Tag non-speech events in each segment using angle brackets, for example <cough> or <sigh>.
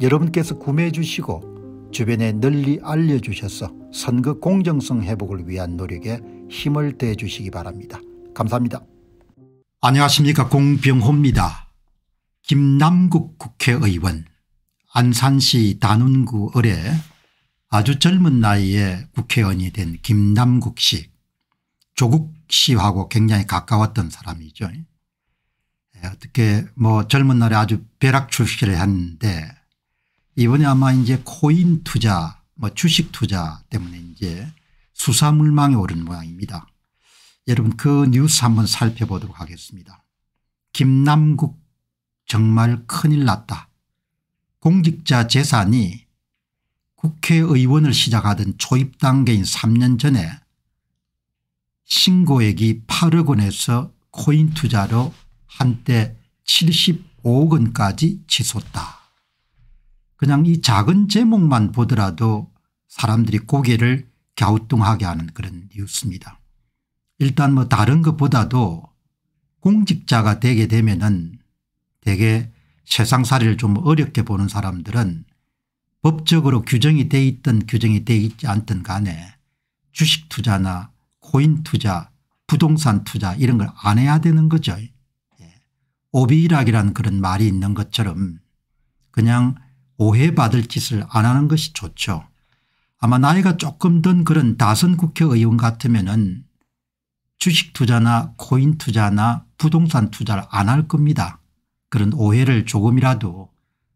여러분께서 구매해 주시고 주변에 널리 알려주셔서 선거 공정성 회복을 위한 노력에 힘을 대 주시기 바랍니다. 감사합니다. 안녕하십니까 공병호입니다. 김남국 국회의원 안산시 단운구 을에 아주 젊은 나이에 국회의원이 된 김남국 씨 조국 씨하고 굉장히 가까웠던 사람이죠. 예, 어떻게 뭐 젊은 날에 아주 벼락 출시를 했는데 이번에 아마 이제 코인 투자 뭐 주식 투자 때문에 이제 수사물망에 오른 모양입니다. 여러분 그 뉴스 한번 살펴보도록 하겠습니다. 김남국 정말 큰일 났다. 공직자 재산이 국회의원을 시작하던 초입 단계인 3년 전에 신고액이 8억 원에서 코인 투자로 한때 75억 원까지 치솟다. 그냥 이 작은 제목만 보더라도 사람들이 고개를 갸우뚱하게 하는 그런 뉴스입니다. 일단 뭐 다른 것보다도 공직자가 되게 되면은 대개 세상살이를 좀 어렵게 보는 사람들은 법적으로 규정이 돼 있든 규정이 돼 있지 않든 간에 주식 투자나 코인 투자 부동산 투자 이런 걸 안 해야 되는 거죠. 예. 오비락이라는 그런 말이 있는 것처럼 그냥 오해받을 짓을 안 하는 것이 좋죠. 아마 나이가 조금 든 그런 다선 국회의원 같으면 은 주식 투자나 코인 투자나 부동산 투자를 안 할 겁니다. 그런 오해를 조금이라도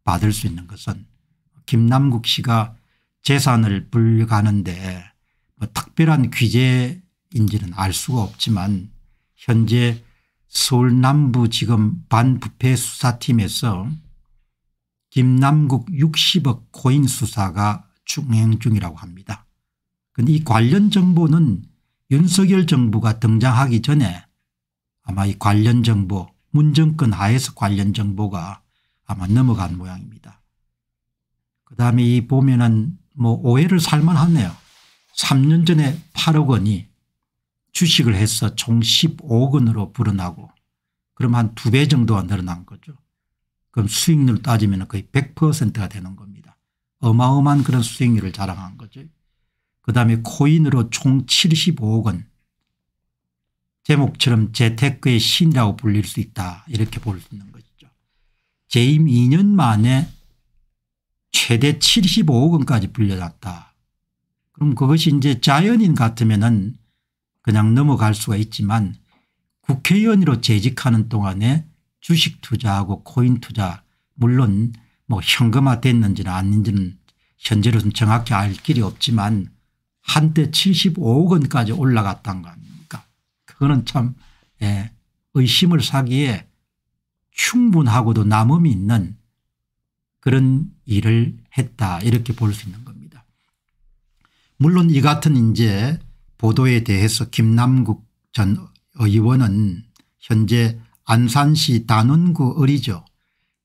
받을 수 있는 것은 김남국 씨가 재산을 불가는데 뭐 특별한 규제인지는 알 수가 없지만 현재 서울 남부 지금 반부패 수사팀에서 김남국 60억 코인 수사가 중행 중이라고 합니다. 그런데 이 관련 정보는 윤석열 정부가 등장하기 전에 아마 이 관련 정보 문정권 하에서 관련 정보가 아마 넘어간 모양입니다. 그 다음에 이 보면은 뭐 오해를 살만하네요. 3년 전에 8억 원이 주식을 해서 총 15억 원으로 불어나고 그럼 한 두 배 정도가 늘어난 거죠. 그럼 수익률 따지면 거의 100%가 되는 겁니다. 어마어마한 그런 수익률을 자랑한 거죠. 그다음에 코인으로 총 75억 원 제목처럼 재테크의 신이라고 불릴 수 있다 이렇게 볼 수 있는 것이죠. 재임 2년 만에 최대 75억 원까지 불려났다. 그럼 그것이 이제 자연인 같으면은 그냥 넘어갈 수가 있지만 국회의원으로 재직하는 동안에 주식 투자하고 코인 투자 물론 뭐 현금화 됐는지는 아닌지는 현재로서는 정확히 알 길이 없지만 한때 75억 원까지 올라갔단 거 아닙니까 그거는 참 예, 의심을 사기에 충분하고도 남음이 있는 그런 일을 했다 이렇게 볼 수 있는 겁니다. 물론 이 같은 이제 보도에 대해서 김남국 전 의원은 현재 안산시 단원구 을이죠.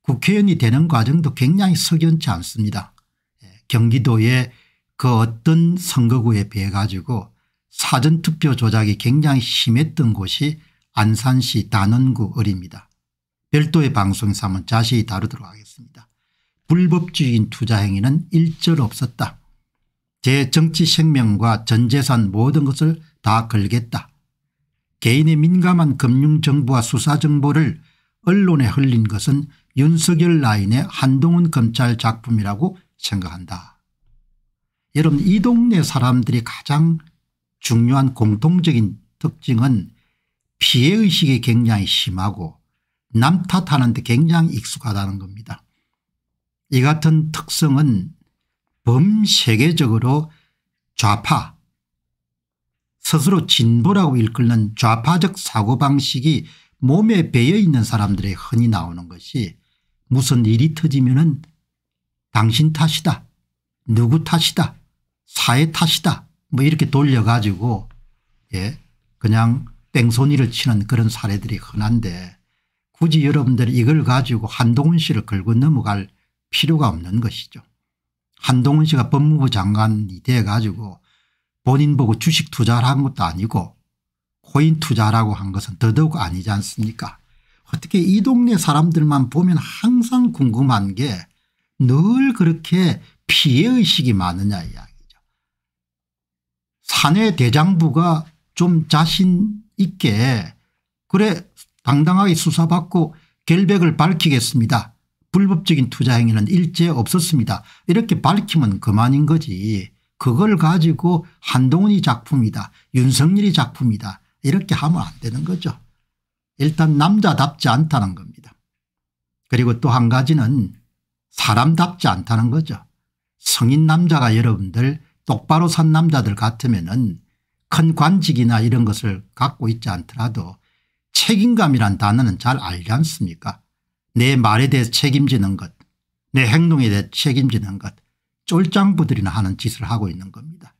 국회의원이 되는 과정도 굉장히 석연치 않습니다. 예, 경기도의 그 어떤 선거구에 비해 가지고 사전투표 조작이 굉장히 심했던 곳이 안산시 단원구 을입니다. 별도의 방송에서 한번 자세히 다루도록 하겠습니다. 불법적인 투자 행위는 일절 없었다. 제 정치 생명과 전 재산 모든 것을 다 걸겠다. 개인의 민감한 금융정보와 수사정보를 언론에 흘린 것은 윤석열 라인의 한동훈 검찰 작품이라고 생각한다. 여러분 이 동네 사람들이 가장 중요한 공통적인 특징은 피해의식이 굉장히 심하고 남 탓하는 데 굉장히 익숙하다는 겁니다. 이 같은 특성은 범세계적으로 좌파 스스로 진보라고 일컫는 좌파적 사고방식이 몸에 배어 있는 사람들의 흔히 나오는 것이 무슨 일이 터지면 은 당신 탓이다 누구 탓이다 사회 탓이다 뭐 이렇게 돌려가지고 예 그냥 뺑소니를 치는 그런 사례들이 흔한데 굳이 여러분들이 이걸 가지고 한동훈 씨를 걸고 넘어갈 필요가 없는 것이죠. 한동훈 씨가 법무부 장관이 돼 가지고 본인 보고 주식 투자를 한 것도 아니고 코인 투자라고 한 것은 더더욱 아니지 않습니까 어떻게 이 동네 사람들만 보면 항상 궁금한 게 늘 그렇게 피해의식이 많으냐 이야기죠. 사내 대장부가 좀 자신 있게 그래 당당하게 수사받고 결백을 밝히겠습니다. 불법적인 투자 행위는 일제 없었습니다. 이렇게 밝히면 그만인 거지. 그걸 가지고 한동훈이 작품이다 윤석열이 작품이다 이렇게 하면 안 되는 거죠. 일단 남자답지 않다는 겁니다. 그리고 또 한 가지는 사람답지 않다는 거죠. 성인 남자가 여러분들 똑바로 산 남자들 같으면 큰 관직이나 이런 것을 갖고 있지 않더라도 책임감이란 단어는 잘 알지 않습니까 내 말에 대해 책임지는 것내 행동에 대해 책임지는 것 쫄장부들이나 하는 짓을 하고 있는 겁니다.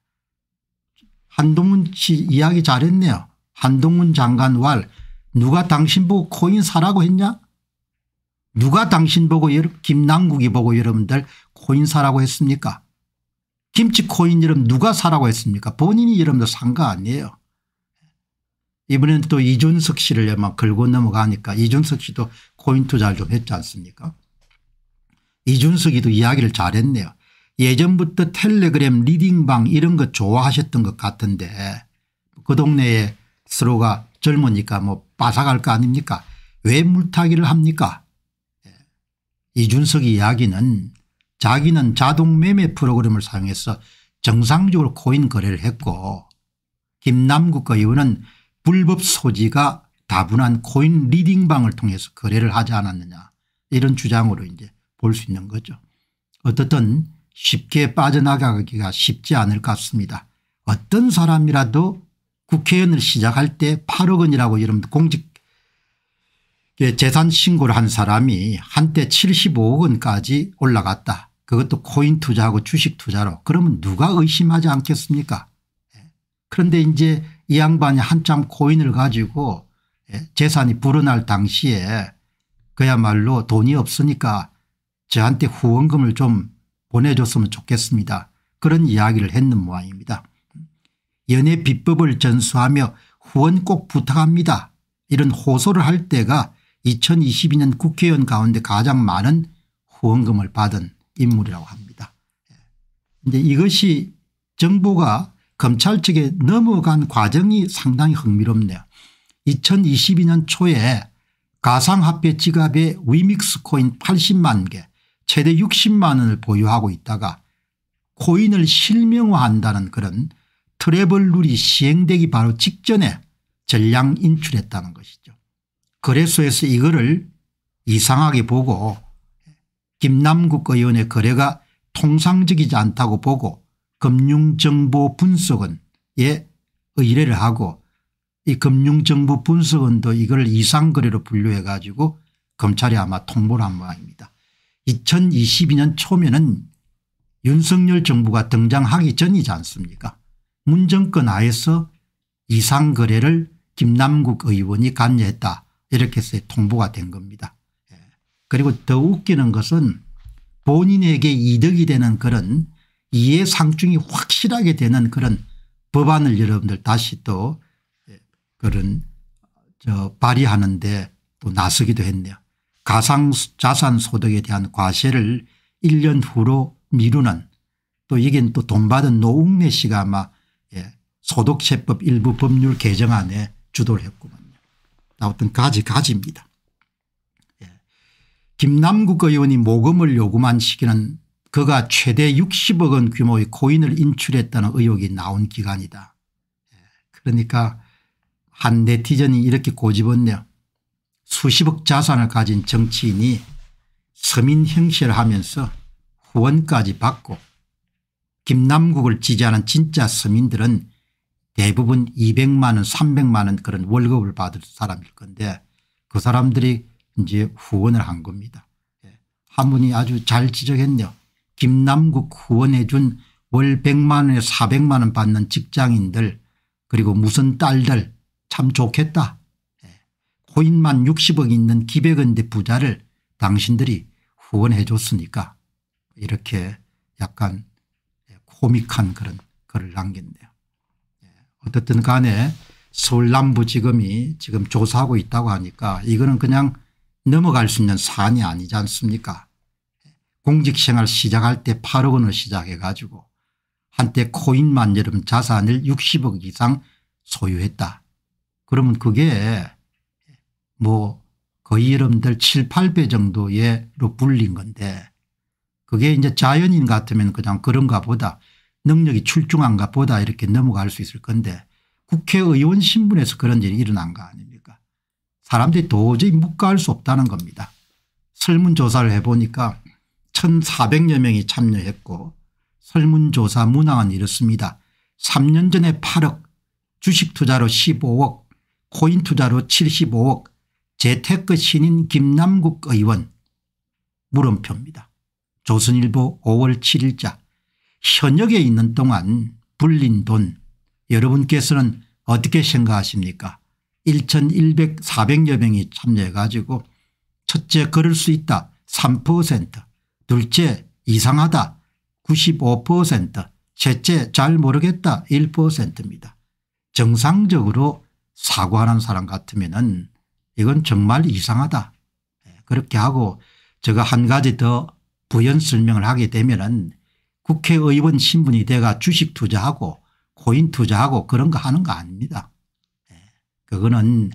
한동훈 씨 이야기 잘했네요. 한동훈 장관 왈 누가 당신 보고 코인 사라고 했냐 누가 당신 보고 김남국이 보고 여러분들 코인 사라고 했습니까 김치 코인 이름 누가 사라고 했습니까 본인이 여러분들 산 거 아니에요. 이번엔 또 이준석 씨를 막 걸고 넘어가니까 이준석 씨도 코인 투자를 좀 했지 않습니까 이준석이도 이야기를 잘했네요. 예전부터 텔레그램 리딩방 이런 거 좋아하셨던 것 같은데 그 동네에 서로가 젊으니까 뭐 빠삭할 거 아닙니까 왜 물타기를 합니까 예. 이준석 이야기는 자기는 자동매매 프로그램을 사용해서 정상적으로 코인 거래를 했고 김남국 의원은 불법 소지가 다분한 코인 리딩방을 통해서 거래를 하지 않았느냐 이런 주장으로 이제 볼 수 있는 거죠. 어떻든 쉽게 빠져나가기가 쉽지 않을 것 같습니다. 어떤 사람이라도 국회의원을 시작할 때 8억 원이라고 이런 공직 재산 신고를 한 사람이 한때 75억 원까지 올라갔다. 그것도 코인 투자하고 주식 투자로 그러면 누가 의심하지 않겠습니까 예. 그런데 이제 이 양반이 한참 코인을 가지고 예, 재산이 불어날 당시에 그야말로 돈이 없으니까 저한테 후원금을 좀 보내줬으면 좋겠습니다. 그런 이야기를 했는 모양입니다. 연애 비법을 전수하며 후원 꼭 부탁합니다. 이런 호소를 할 때가 2022년 국회의원 가운데 가장 많은 후원금을 받은 인물이라고 합니다. 이제 이것이 정부가 검찰 측에 넘어간 과정이 상당히 흥미롭네요. 2022년 초에 가상화폐 지갑에 위믹스 코인 80만 개 최대 60만 원을 보유하고 있다가 코인을 실명화한다는 그런 트래블 룰이 시행되기 바로 직전에 전량 인출했다는 것이죠. 거래소에서 이거를 이상하게 보고 김남국 의원의 거래가 통상적이지 않다고 보고 금융정보 분석원에 예, 의뢰를 하고 이 금융정보 분석원도 이걸 이상거래로 분류해 가지고 검찰이 아마 통보를 한 모양입니다. 2022년 초면은 윤석열 정부가 등장하기 전이지 않습니까 문정권 하에서 이상거래를 김남국 의원이 관여했다 이렇게 해서 통보가 된 겁니다. 예. 그리고 더 웃기는 것은 본인에게 이득이 되는 그런 이해상충이 확실하게 되는 그런 법안을 여러분들 다시 또 예, 그런 저 발의하는데 또 나서기도 했네요. 가상자산 소득에 대한 과세를 1년 후로 미루는 또 이긴 또 돈 받은 노웅래 씨가 아마 예, 소득세법 일부 법률 개정안에 주도를 했구만요. 아무튼 가지 가지입니다. 예. 김남국 의원이 모금을 요구만 시키는 그가 최대 60억 원 규모의 코인을 인출했다는 의혹이 나온 기간이다. 예. 그러니까 한 네티즌이 이렇게 고집었네요. 수십억 자산을 가진 정치인이 서민 형세를 하면서 후원까지 받고 김남국을 지지하는 진짜 서민들은 대부분 200만 원 300만 원 그런 월급을 받을 사람일 건데 그 사람들이 이제 후원을 한 겁니다. 예. 한 분이 아주 잘 지적했네요. 김남국 후원해 준 월 100만 원에 400만 원 받는 직장인들 그리고 무슨 딸들 참 좋겠다. 코인만 60억 있는 기백은대 부자를 당신들이 후원해 줬으니까 이렇게 약간 코믹한 그런 글을 남겼네요. 예, 어떻든 간에 서울 남부지검이 지금 조사하고 있다고 하니까 이거는 그냥 넘어갈 수 있는 사안이 아니지 않습니까 공직생활 시작할 때 8억 원을 시작해 가지고 한때 코인만 여름 자산을 60억 이상 소유했다. 그러면 그게 뭐그이름들 7, 8배 정도로 불린 건데 그게 이제 자연인 같으면 그냥 그런가 보다 능력이 출중한가 보다 이렇게 넘어갈 수 있을 건데 국회의원 신분에서 그런 일이 일어난 거 아닙니까 사람들이 도저히 묵과할 수 없다는 겁니다. 설문조사를 해보니까 1400여 명이 참여했고 설문조사 문항은 이렇습니다. 3년 전에 8억 주식 투자로 15억 코인 투자로 75억 재테크 신인 김남국 의원 물음표입니다. 조선일보 5월 7일자 현역에 있는 동안 불린 돈 여러분께서는 어떻게 생각하십니까 1100 400여 명이 참여해 가지고 첫째 걸을 수 있다 3% 둘째 이상하다 95% 셋째 잘 모르겠다 1%입니다. 정상적으로 사과하는 사람 같으면 은 이건 정말 이상하다. 예, 그렇게 하고 제가 한 가지 더 부연 설명을 하게 되면은 국회의원 신분이 돼가 주식 투자하고 코인 투자하고 그런 거 하는 거 아닙니다. 예, 그거는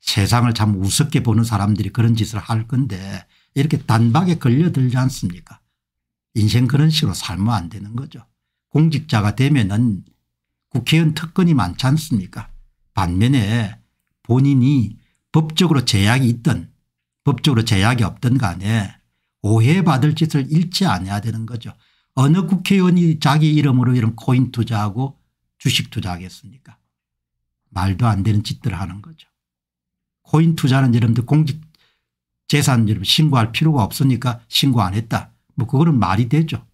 세상을 참 우습게 보는 사람들이 그런 짓을 할 건데 이렇게 단박에 걸려들지 않습니까 인생 그런 식으로 살면 안 되는 거죠. 공직자가 되면은 국회의원 특권이 많지 않습니까 반면에 본인이 법적으로 제약이 있든 법적으로 제약이 없든 간에 오해받을 짓을 잃지 않아야 되는 거죠. 어느 국회의원이 자기 이름으로 이런 코인 투자하고 주식 투자하겠습니까 말도 안 되는 짓들 하는 거죠. 코인 투자는 여러분들 공직 재산 여러분 신고할 필요가 없으니까 신고 안 했다. 뭐 그거는 말이 되죠.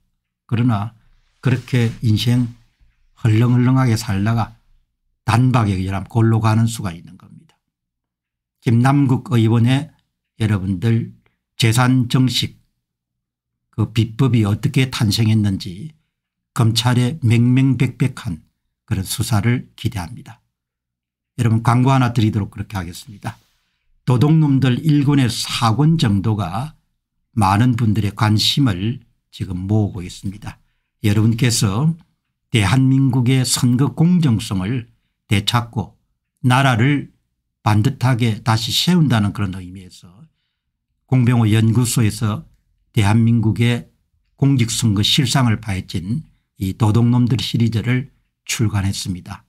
그러나 그렇게 인생 헐렁헐렁하게 살다가 단박에 그냥 골로 가는 수가 있는 김남국 의원의 여러분들 재산 정식 그 비법이 어떻게 탄생했는지 검찰의 맹맹백백한 그런 수사를 기대합니다. 여러분 광고 하나 드리도록 그렇게 하겠습니다. 도둑놈들 1군의 4권 정도가 많은 분들의 관심을 지금 모으고 있습니다. 여러분께서 대한민국의 선거 공정성을 되찾고 나라를 반듯하게 다시 세운다는 그런 의미에서 공병호 연구소에서 대한민국의 공직선거 실상을 파헤친 이 도둑놈들 시리즈를 출간했습니다.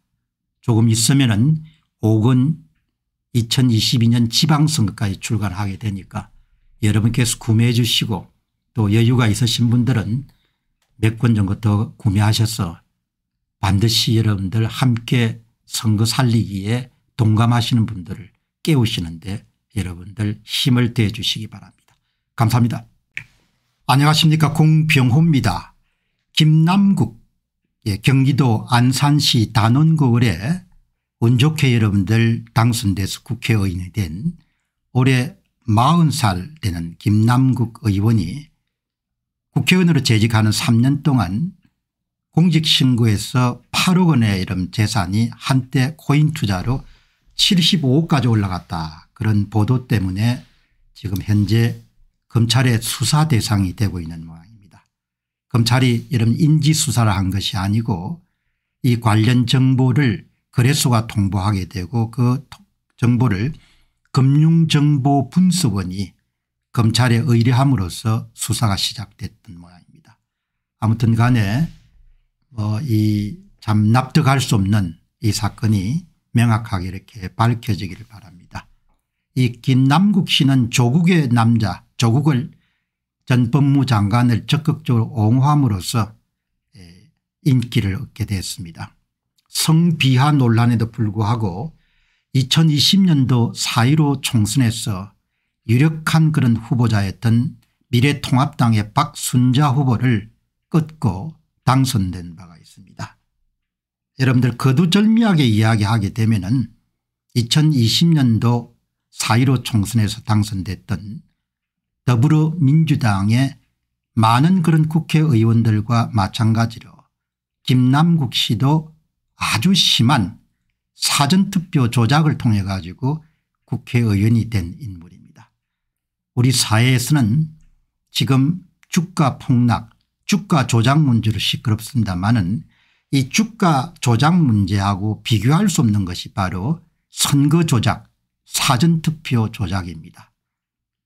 조금 있으면 은 혹은 2022년 지방선거까지 출간하게 되니까 여러분께서 구매해 주시고 또 여유가 있으신 분들은 몇 권 정도 더 구매하셔서 반드시 여러분들 함께 선거 살리기에 동감하시는 분들을 깨우시는데 여러분들 힘을 대 주시기 바랍니다. 감사합니다. 안녕하십니까 공병호입니다. 김남국 예, 경기도 안산시 단원구을에 운 좋게 여러분들 당선돼서 국회의원이 된 올해 40살 되는 김남국 의원이 국회의원으로 재직하는 3년 동안 공직신고에서 8억 원의 이런 재산이 한때 코인 투자로 75억까지 올라갔다. 그런 보도 때문에 지금 현재 검찰의 수사 대상이 되고 있는 모양입니다. 검찰이 이런 인지수사를 한 것이 아니고 이 관련 정보를 거래소가 통보하게 되고 그 정보를 금융정보분석원이 검찰에 의뢰함으로써 수사가 시작됐던 모양입니다. 아무튼 간에 뭐 이참 납득할 수 없는 이 사건이 명확하게 이렇게 밝혀지기를 바랍니다. 이 김남국 씨는 조국의 남자 조국을 전 법무장관을 적극적으로 옹호함으로써 예, 인기를 얻게 됐습니다. 성비하 논란에도 불구하고 2020년도 4.15 총선에서 유력한 그런 후보자였던 미래통합당의 박순자 후보를 끊고 당선된 바가 있습니다. 여러분들 거두절미하게 이야기하게 되면 은 2020년도 4.15 총선에서 당선됐던 더불어민주당의 많은 그런 국회의원들과 마찬가지로 김남국 씨도 아주 심한 사전투표 조작을 통해 가지고 국회의원이 된 인물입니다. 우리 사회에서는 지금 주가 폭락 주가 조작 문제로 시끄럽습니다마는 이 주가 조작 문제하고 비교할 수 없는 것이 바로 선거 조작 사전투표 조작입니다.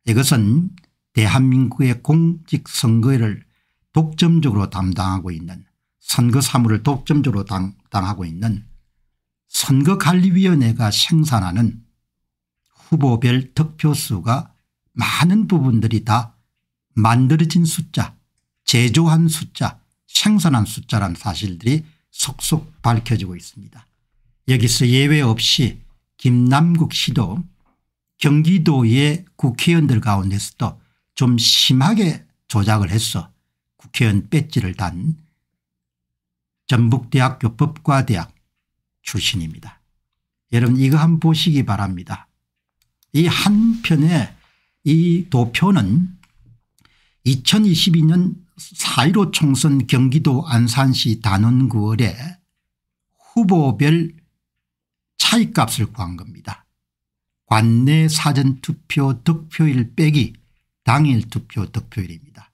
이것은 대한민국의 공직선거를 독점적으로 담당하고 있는 선거 사무를 독점적으로 담당하고 있는 선거관리위원회가 생산하는 후보별 득표수가 많은 부분들이 다 만들어진 숫자 제조한 숫자 생산한 숫자란 사실들이 속속 밝혀지고 있습니다. 여기서 예외 없이 김남국 씨도 경기도의 국회의원들 가운데서도 좀 심하게 조작을 해서 국회의원 배지를 단 전북대학교 법과대학 출신입니다. 여러분 이거 한번 보시기 바랍니다. 이 한편에 이 도표는 2022년 4.15 총선 경기도 안산시 단원구월에 후보별 차이값을 구한 겁니다. 관내 사전투표 득표일 빼기 당일 투표 득표일입니다.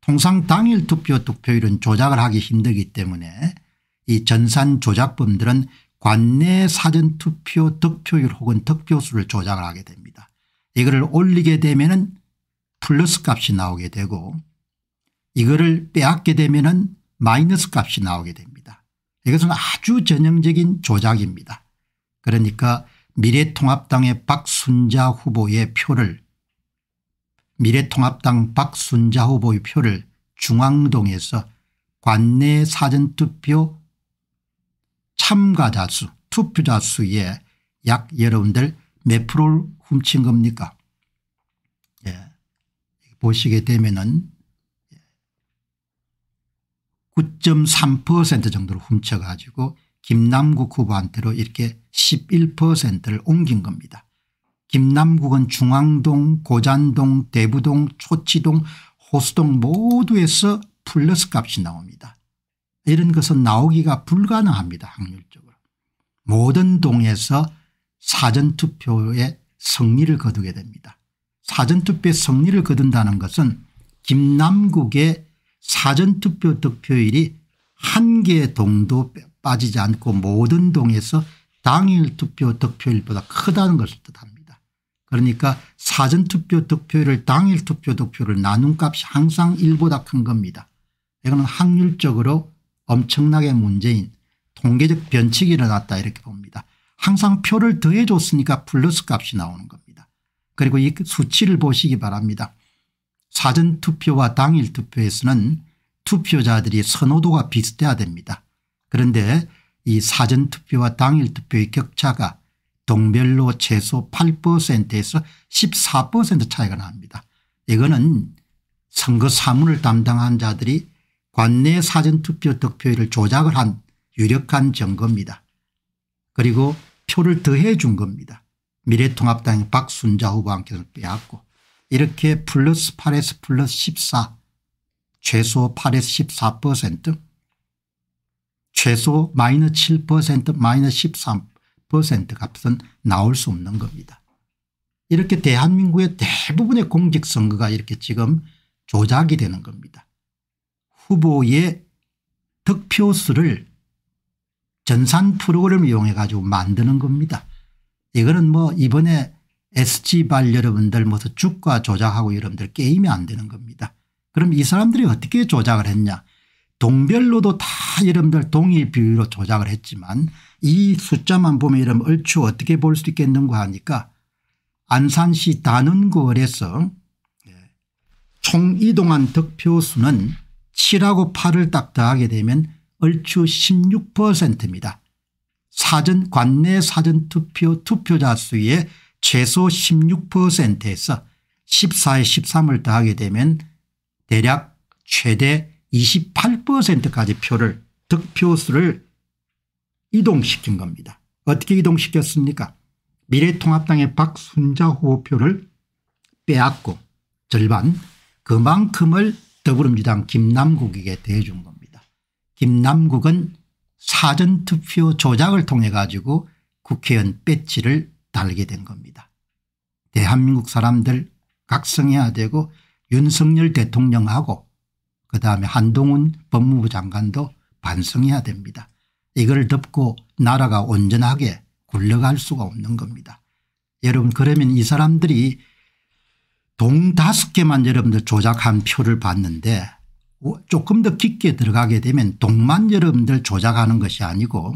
통상 당일 투표 득표일은 조작을 하기 힘들기 때문에 이 전산 조작범들은 관내 사전투표 득표율 혹은 득표수를 조작을 하게 됩니다. 이거를 올리게 되면 은 플러스 값이 나오게 되고 이거를 빼앗게 되면은 마이너스 값이 나오게 됩니다. 이것은 아주 전형적인 조작입니다. 그러니까 미래통합당의 박순자 후보의 표를 미래통합당 박순자 후보의 표를 중앙동에서 관내 사전투표 참가자 수 투표자 수에 약 여러분들 몇 프로를 훔친 겁니까 예. 보시게 되면 은9.3% 정도를 훔쳐가지고 김남국 후보한테로 이렇게 11%를 옮긴 겁니다. 김남국은 중앙동 고잔동 대부동 초치동 호수동 모두에서 플러스 값이 나옵니다. 이런 것은 나오기가 불가능합니다 확률적으로. 모든 동에서 사전투표에 승리를 거두게 됩니다. 사전투표에 승리를 거둔다는 것은 김남국의 사전투표 득표율이 한개 동도 빠지지 않고 모든 동에서 당일 투표 득표율보다 크다는 것을 뜻합니다. 그러니까 사전투표 득표율을 당일 투표 득표를 나눈 값이 항상 1보다 큰 겁니다. 이거는 확률적으로 엄청나게 문제인 통계적 변칙이 일어났다 이렇게 봅니다. 항상 표를 더해줬으니까 플러스 값이 나오는 겁니다. 그리고 이 수치를 보시기 바랍니다. 사전투표와 당일투표에서는 투표자들이 선호도가 비슷해야 됩니다. 그런데 이 사전투표와 당일투표의 격차가 동별로 최소 8%에서 14% 차이가 납니다. 이거는 선거 사무를 담당한 자들이 관내 사전투표 득표율을 조작을 한 유력한 증거입니다. 그리고 표를 더해 준 겁니다. 미래통합당의 박순자 후보한테서 빼앗고 이렇게 플러스 8에서 플러스 14 최소 8에서 14% 최소 마이너스 7% 마이너스 13% 값은 나올 수 없는 겁니다. 이렇게 대한민국의 대부분의 공직선거가 이렇게 지금 조작이 되는 겁니다. 후보의 득표수를 전산 프로그램을 이용해 가지고 만드는 겁니다. 이거는 뭐 이번에 SG발 여러분들 모두 주가 조작하고 여러분들 게임이 안 되는 겁니다. 그럼 이 사람들이 어떻게 조작을 했냐 동별로도 다 여러분들 동일 비율로 조작을 했지만 이 숫자만 보면 여러분 얼추 어떻게 볼 수 있겠는가 하니까 안산시 단원구에서 총 이동한 득표수는 7하고 8을 딱 더하게 되면 얼추 16%입니다. 사전 관내 사전투표 투표자 수의 최소 16%에서 14에 13을 더하게 되면 대략 최대 28%까지 표를 득표수를 이동시킨 겁니다. 어떻게 이동시켰습니까 미래통합당의 박순자 후보표를 빼앗고 절반 그만큼을 더불어민주당 김남국에게 대해준 겁니다. 김남국은 사전투표 조작을 통해 가지고 국회의원 배치를 달게 된 겁니다. 대한민국 사람들 각성해야 되고 윤석열 대통령하고 그다음에 한동훈 법무부 장관도 반성해야 됩니다. 이걸 덮고 나라가 온전하게 굴러갈 수가 없는 겁니다. 여러분 그러면 이 사람들이 동 다섯 개만 여러분들 조작한 표를 봤는데 조금 더 깊게 들어가게 되면 동만 여러분들 조작하는 것이 아니고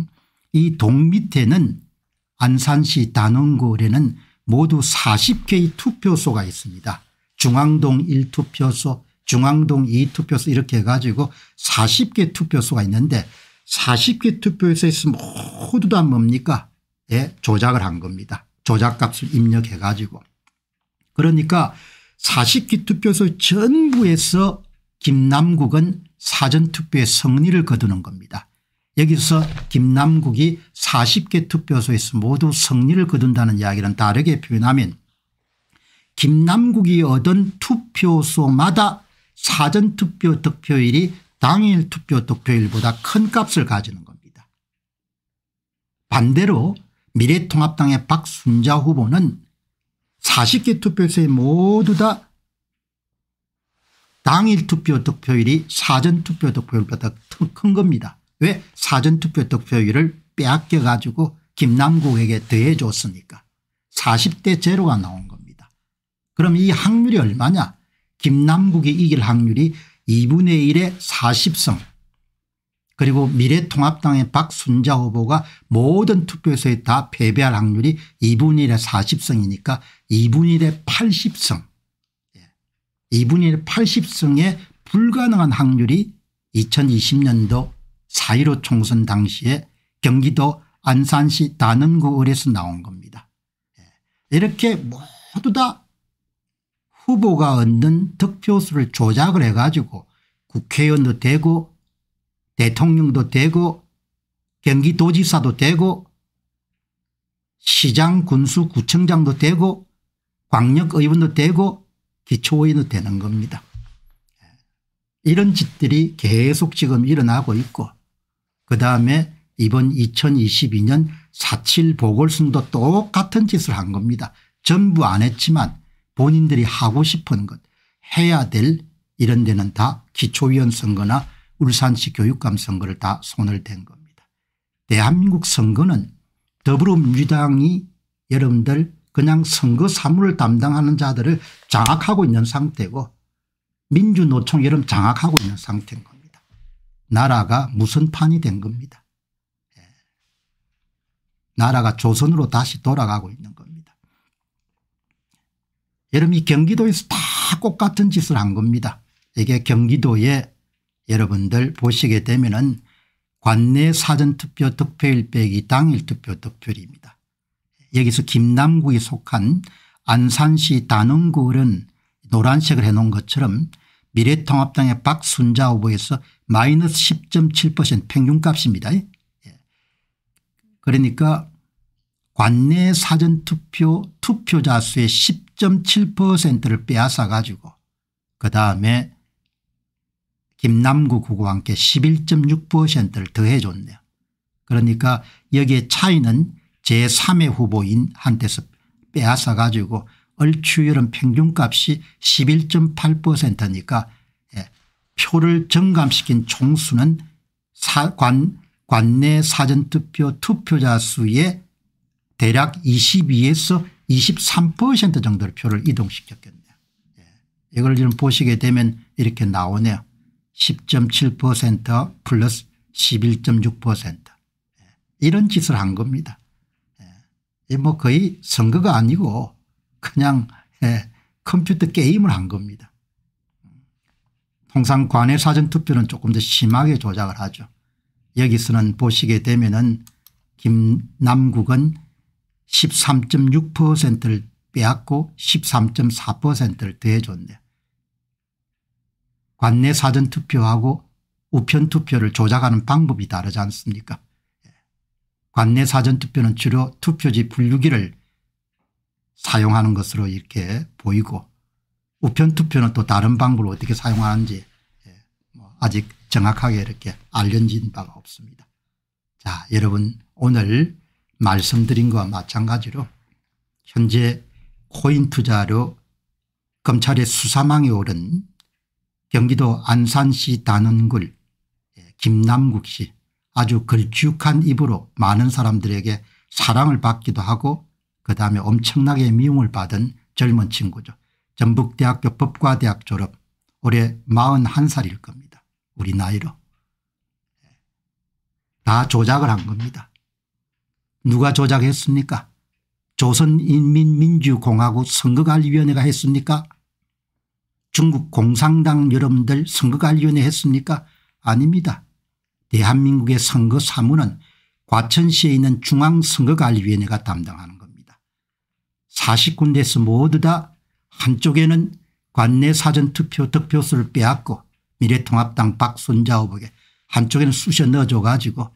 이 동 밑에는 안산시 단원구에는 모두 40개의 투표소가 있습니다. 중앙동 1투표소 중앙동 2투표소 이렇게 해가지고 40개 투표소가 있는데 40개 투표소에서 모두 다 뭡니까 예, 조작을 한 겁니다. 조작값을 입력해 가지고 그러니까 40개 투표소 전부에서 김남국은 사전투표에 승리를 거두는 겁니다. 여기서 김남국이 40개 투표소에서 모두 승리를 거둔다는 이야기는 다르게 표현하면 김남국이 얻은 투표소마다 사전투표 득표율이 당일 투표 득표율보다 큰 값을 가지는 겁니다. 반대로 미래통합당의 박순자 후보는 40개 투표소에 모두 다 당일 투표 득표율이 사전투표 득표율보다 큰 겁니다. 왜 사전투표 득표율을 빼앗겨 가지고 김남국에게 더해 줬습니까 40대 제로가 나온 겁니다. 그럼 이 확률이 얼마냐 김남국이 이길 확률이 2분의 1의 40성 그리고 미래통합당의 박순자 후보가 모든 투표소에 다 패배할 확률이 2분의 1의 40성이니까 2분의 1의 80성 2분의 예. 1의 80성에 불가능한 확률이 2020년도 4.15 총선 당시에 경기도 안산시 단원구 을에서 나온 겁니다. 예. 이렇게 모두 다 후보가 얻는 득표수를 조작을 해가지고 국회의원도 되고 대통령도 되고 경기도지사도 되고 시장 군수 구청장도 되고 광역의원도 되고 기초의원도 되는 겁니다. 예. 이런 짓들이 계속 지금 일어나고 있고 그다음에 이번 2022년 4.7 보궐선거 똑같은 짓을 한 겁니다. 전부 안 했지만 본인들이 하고 싶은 것 해야 될 이런 데는 다 기초위원 선거나 울산시 교육감 선거를 다 손을 댄 겁니다. 대한민국 선거는 더불어민주당이 여러분들 그냥 선거 사무를 담당하는 자들을 장악하고 있는 상태고 민주노총 여러분 장악하고 있는 상태인 겁니다. 나라가 무슨 판이 된 겁니다. 예. 나라가 조선으로 다시 돌아가고 있는 겁니다. 여러분 이 경기도에서 다 똑같은 짓을 한 겁니다. 이게 경기도에 여러분들 보시게 되면은 관내 사전투표 득표일 빼기 당일 투표 득표율입니다. 여기서 김남구에 속한 안산시 단원구를 노란색을 해놓은 것처럼 미래통합당의 박순자 후보에서 마이너스 10.7% 평균값입니다. 예. 그러니까 관내 사전투표 투표자 수의 10.7%를 빼앗아 가지고 그 다음에 김남구 구구와 함께 11.6%를 더해 줬네요. 그러니까 여기에 차이는 제3의 후보인 한테서 빼앗아 가지고 얼추 이런 평균값이 11.8%니까 표를 정감시킨 총수는 관, 관내 사전투표 투표자 수의 대략 22에서 23% 정도의 표를 이동시켰겠네요. 예. 이걸 지금 보시게 되면 이렇게 나오네요. 10.7% 플러스 11.6% 예. 이런 짓을 한 겁니다. 예. 뭐 거의 선거가 아니고 그냥 예, 컴퓨터 게임을 한 겁니다. 통상 관외 사전투표는 조금 더 심하게 조작을 하죠. 여기서는 보시게 되면은 김남국은 13.6%를 빼앗고 13.4%를 더해줬네요. 관내 사전투표하고 우편투표를 조작하는 방법이 다르지 않습니까 관내 사전투표는 주로 투표지 분류기를 사용하는 것으로 이렇게 보이고 우편 투표는 또 다른 방법을 어떻게 사용하는지 예, 뭐 아직 정확하게 이렇게 알려진 바가 없습니다. 자 여러분 오늘 말씀드린 것과 마찬가지로 현재 코인 투자로 검찰의 수사망에 오른 경기도 안산시 단원굴 예, 김남국 씨 아주 걸쭉한 입으로 많은 사람들에게 사랑을 받기도 하고 그다음에 엄청나게 미움을 받은 젊은 친구죠. 전북대학교 법과대학 졸업 올해 41살일 겁니다. 우리 나이로. 예. 다 조작을 한 겁니다. 누가 조작했습니까 조선인민민주공화국 선거관리위원회가 했습니까 중국 공산당 여러분들 선거관리위원회 했습니까 아닙니다. 대한민국의 선거 사무는 과천시에 있는 중앙선거관리위원회가 담당하는 겁니다. 40군데에서 모두 다 한쪽에는 관내 사전투표 득표수를 빼앗고 미래통합당 박순자 후보에게 한쪽에는 쑤셔 넣어줘 가지고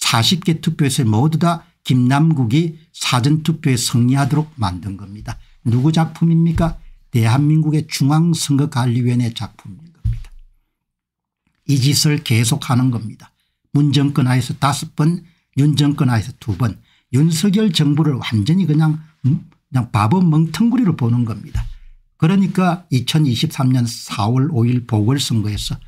40개 투표에서 모두 다 김남국이 사전투표에 승리하도록 만든 겁니다. 누구 작품입니까 대한민국의 중앙선거관리위원회 작품인 겁니다. 이 짓을 계속하는 겁니다. 문정권 하에서 다섯 번 윤정권 하에서 두번 윤석열 정부를 완전히 그냥 음? 그냥 바보 멍텅구리로 보는 겁니다. 그러니까 2023년 4월 5일 보궐선거에서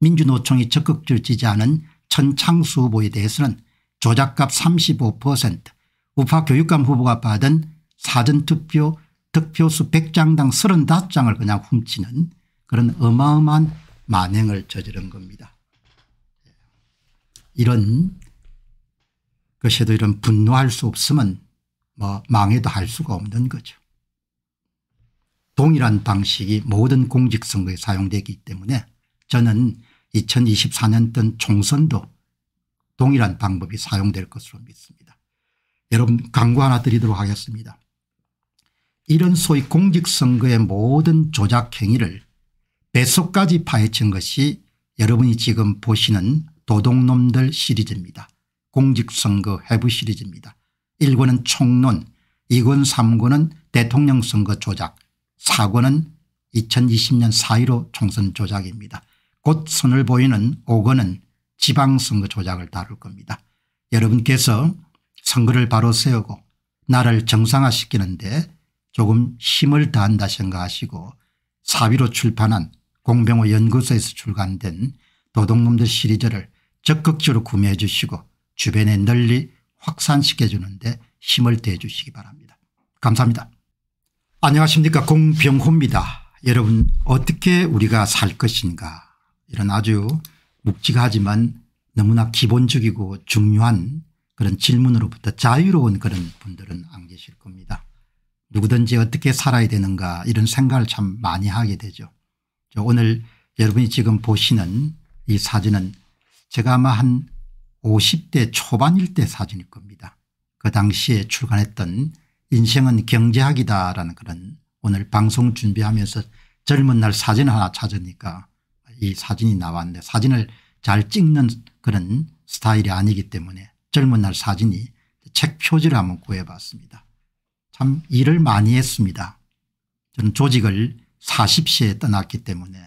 민주노총이 적극적 지지하는 천창수 후보에 대해서는 조작값 35% 우파 교육감 후보가 받은 사전투표 득표수 100장당 35장을 그냥 훔치는 그런 어마어마한 만행을 저지른 겁니다. 이런 것에도 이런 분노할 수 없으면 뭐 망해도 할 수가 없는 거죠. 동일한 방식이 모든 공직선거에 사용되기 때문에 저는 2024년던 총선도 동일한 방법이 사용될 것으로 믿습니다. 여러분 강구 하나 드리도록 하겠습니다. 이런 소위 공직선거의 모든 조작 행위를 배속까지 파헤친 것이 여러분이 지금 보시는 도둑놈들 시리즈입니다. 공직선거 해부 시리즈입니다. 1권은 총론 2권 3권은 대통령 선거 조작 사고는 2020년 4.15 총선 조작입니다. 곧손을 보이는 5권은 지방선거 조작을 다룰 겁니다. 여러분께서 선거를 바로 세우고 나를 정상화시키는데 조금 힘을 다한다 생각하시고 사비로 출판한 공병호 연구소에서 출간된 도둑놈들 시리즈를 적극적으로 구매해 주시고 주변에 널리 확산시켜 주는데 힘을 대해 주시기 바랍니다. 감사합니다. 안녕하십니까 공병호입니다. 여러분 어떻게 우리가 살 것인가 이런 아주 묵직하지만 너무나 기본적이고 중요한 그런 질문으로부터 자유로운 그런 분들은 안 계실 겁니다. 누구든지 어떻게 살아야 되는가 이런 생각을 참 많이 하게 되죠. 오늘 여러분이 지금 보시는 이 사진은 제가 아마 한 50대 초반일 때 사진일 겁니다. 그 당시에 출간했던 인생은 경제학이다라는 그런 오늘 방송 준비하면서 젊은 날 사진 하나 찾으니까 이 사진이 나왔는데 사진을 잘 찍는 그런 스타일이 아니기 때문에 젊은 날 사진이 책 표지를 한번 구해봤습니다. 참 일을 많이 했습니다. 저는 조직을 40시에 떠났기 때문에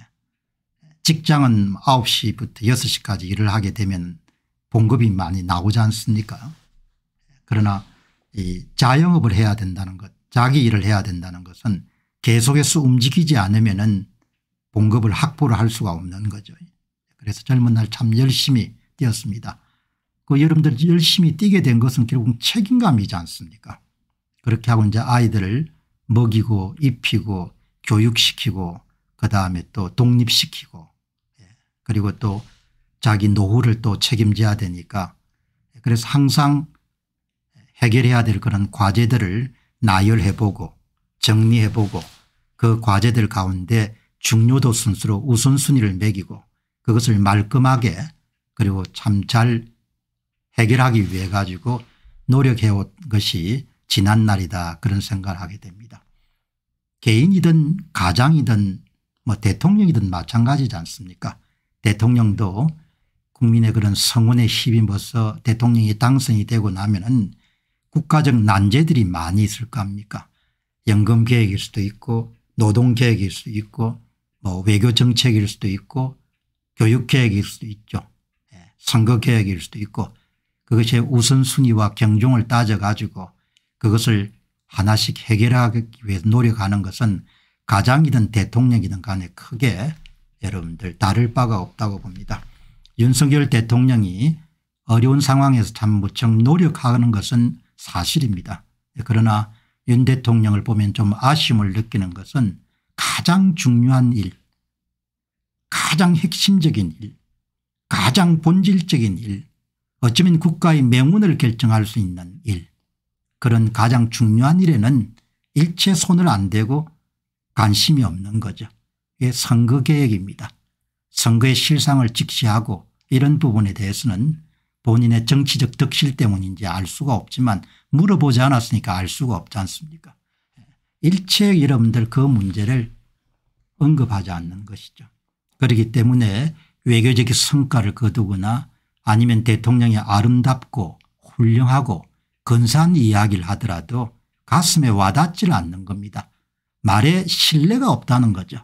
직장은 9시부터 6시까지 일을 하게 되면 봉급이 많이 나오지 않습니까 그러나 이 자영업을 해야 된다는 것 자기 일을 해야 된다는 것은 계속해서 움직이지 않으면 은 봉급을 확보를 할 수가 없는 거죠. 그래서 젊은 날 참 열심히 뛰었습니다. 그 여러분들 열심히 뛰게 된 것은 결국 책임감이지 않습니까 그렇게 하고 이제 아이들을 먹이고 입히고 교육시키고 그다음에 또 독립시키고 예, 그리고 또 자기 노후를 또 책임져야 되니까 그래서 항상 해결해야 될 그런 과제들을 나열해보고 정리해보고 그 과제들 가운데 중요도 순수로 우선순위를 매기고 그것을 말끔하게 그리고 참 잘 해결하기 위해 가지고 노력해온 것이 지난 날이다 그런 생각을 하게 됩니다. 개인이든 가장이든 뭐 대통령이든 마찬가지지 않습니까 대통령도 국민의 그런 성원의 힘입어서 대통령이 당선이 되고 나면은 국가적 난제들이 많이 있을 거 아닙니까 연금 계획일 수도 있고 노동 계획일 수도 있고 뭐 외교 정책일 수도 있고 교육 계획일 수도 있죠. 예, 선거 계획일 수도 있고 그것의 우선순위와 경종을 따져가지고 그것을 하나씩 해결하기 위해 노력하는 것은 가장이든 대통령이든 간에 크게 여러분들 다를 바가 없다고 봅니다. 윤석열 대통령이 어려운 상황에서 참 무척 노력하는 것은 사실입니다. 그러나 윤 대통령을 보면 좀 아쉬움을 느끼는 것은 가장 중요한 일 가장 핵심적인 일 가장 본질적인 일 어쩌면 국가의 명운을 결정할 수 있는 일 그런 가장 중요한 일에는 일체 손을 안 대고 관심이 없는 거죠. 이게 선거개혁입니다. 선거의 실상을 직시하고 이런 부분에 대해서는 본인의 정치적 덕실 때문인지 알 수가 없지만 물어보지 않았으니까 알 수가 없지 않습니까 일체 여러분들 그 문제를 언급하지 않는 것이죠. 그렇기 때문에 외교적인 성과를 거두거나 아니면 대통령의 아름답고 훌륭하고 근사한 이야기를 하더라도 가슴에 와닿질 않는 겁니다. 말에 신뢰가 없다는 거죠.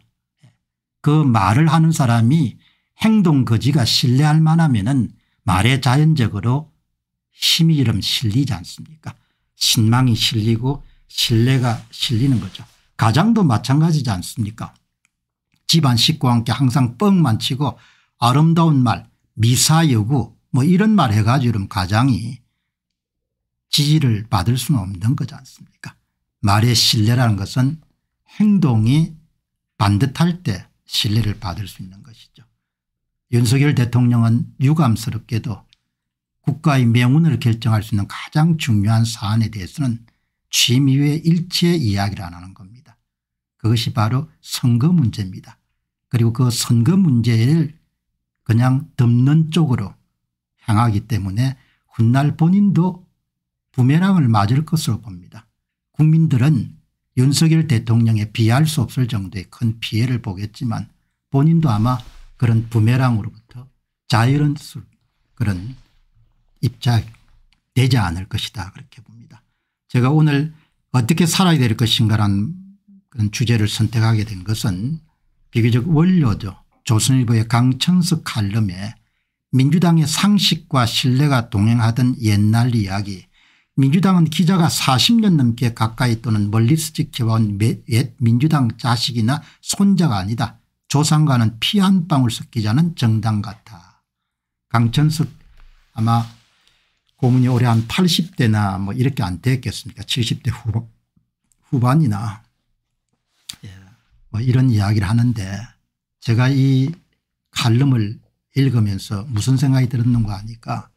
그 말을 하는 사람이 행동 거지가 신뢰할 만하면 은 말에 자연적으로 힘이 이름 실리지 않습니까 신망이 실리고 신뢰가 실리는 거죠. 가장도 마찬가지지 않습니까 집안 식구와 함께 항상 뻥만 치고 아름다운 말 미사여구 뭐 이런 말 해가지고 이러면 가장이 지지를 받을 수는 없는 거지 않습니까 말의 신뢰라는 것은 행동이 반듯할 때 신뢰를 받을 수 있는 것이죠. 윤석열 대통령은 유감스럽게도 국가의 명운을 결정할 수 있는 가장 중요한 사안에 대해서는 취미외 일체 이야기를 안 하는 겁니다. 그것이 바로 선거 문제입니다. 그리고 그 선거 문제를 그냥 덮는 쪽으로 향하기 때문에 훗날 본인도 부메랑을 맞을 것으로 봅니다. 국민들은 윤석열 대통령에 비할 수 없을 정도의 큰 피해를 보겠지만 본인도 아마 그런 부메랑으로부터 자유런술 그런 입자 되지 않을 것이다 그렇게 봅니다. 제가 오늘 어떻게 살아야 될 것인가라는 그런 주제를 선택하게 된 것은 비교적 원료죠. 조선일보의 강천석 칼럼에 민주당의 상식과 신뢰가 동행하던 옛날 이야기 민주당은 기자가 40년 넘게 가까이 또는 멀리서 지켜온 옛 민주당 자식이나 손자가 아니다. 조상과는 피 한 방울 섞이자는 정당 같아. 강천석 아마 고문이 올해 한 80대나 뭐 이렇게 안 됐겠습니까 70대 후반, 후반이나 예. 뭐 이런 이야기를 하는데 제가 이 칼럼을 읽으면서 무슨 생각이 들었는가 하니까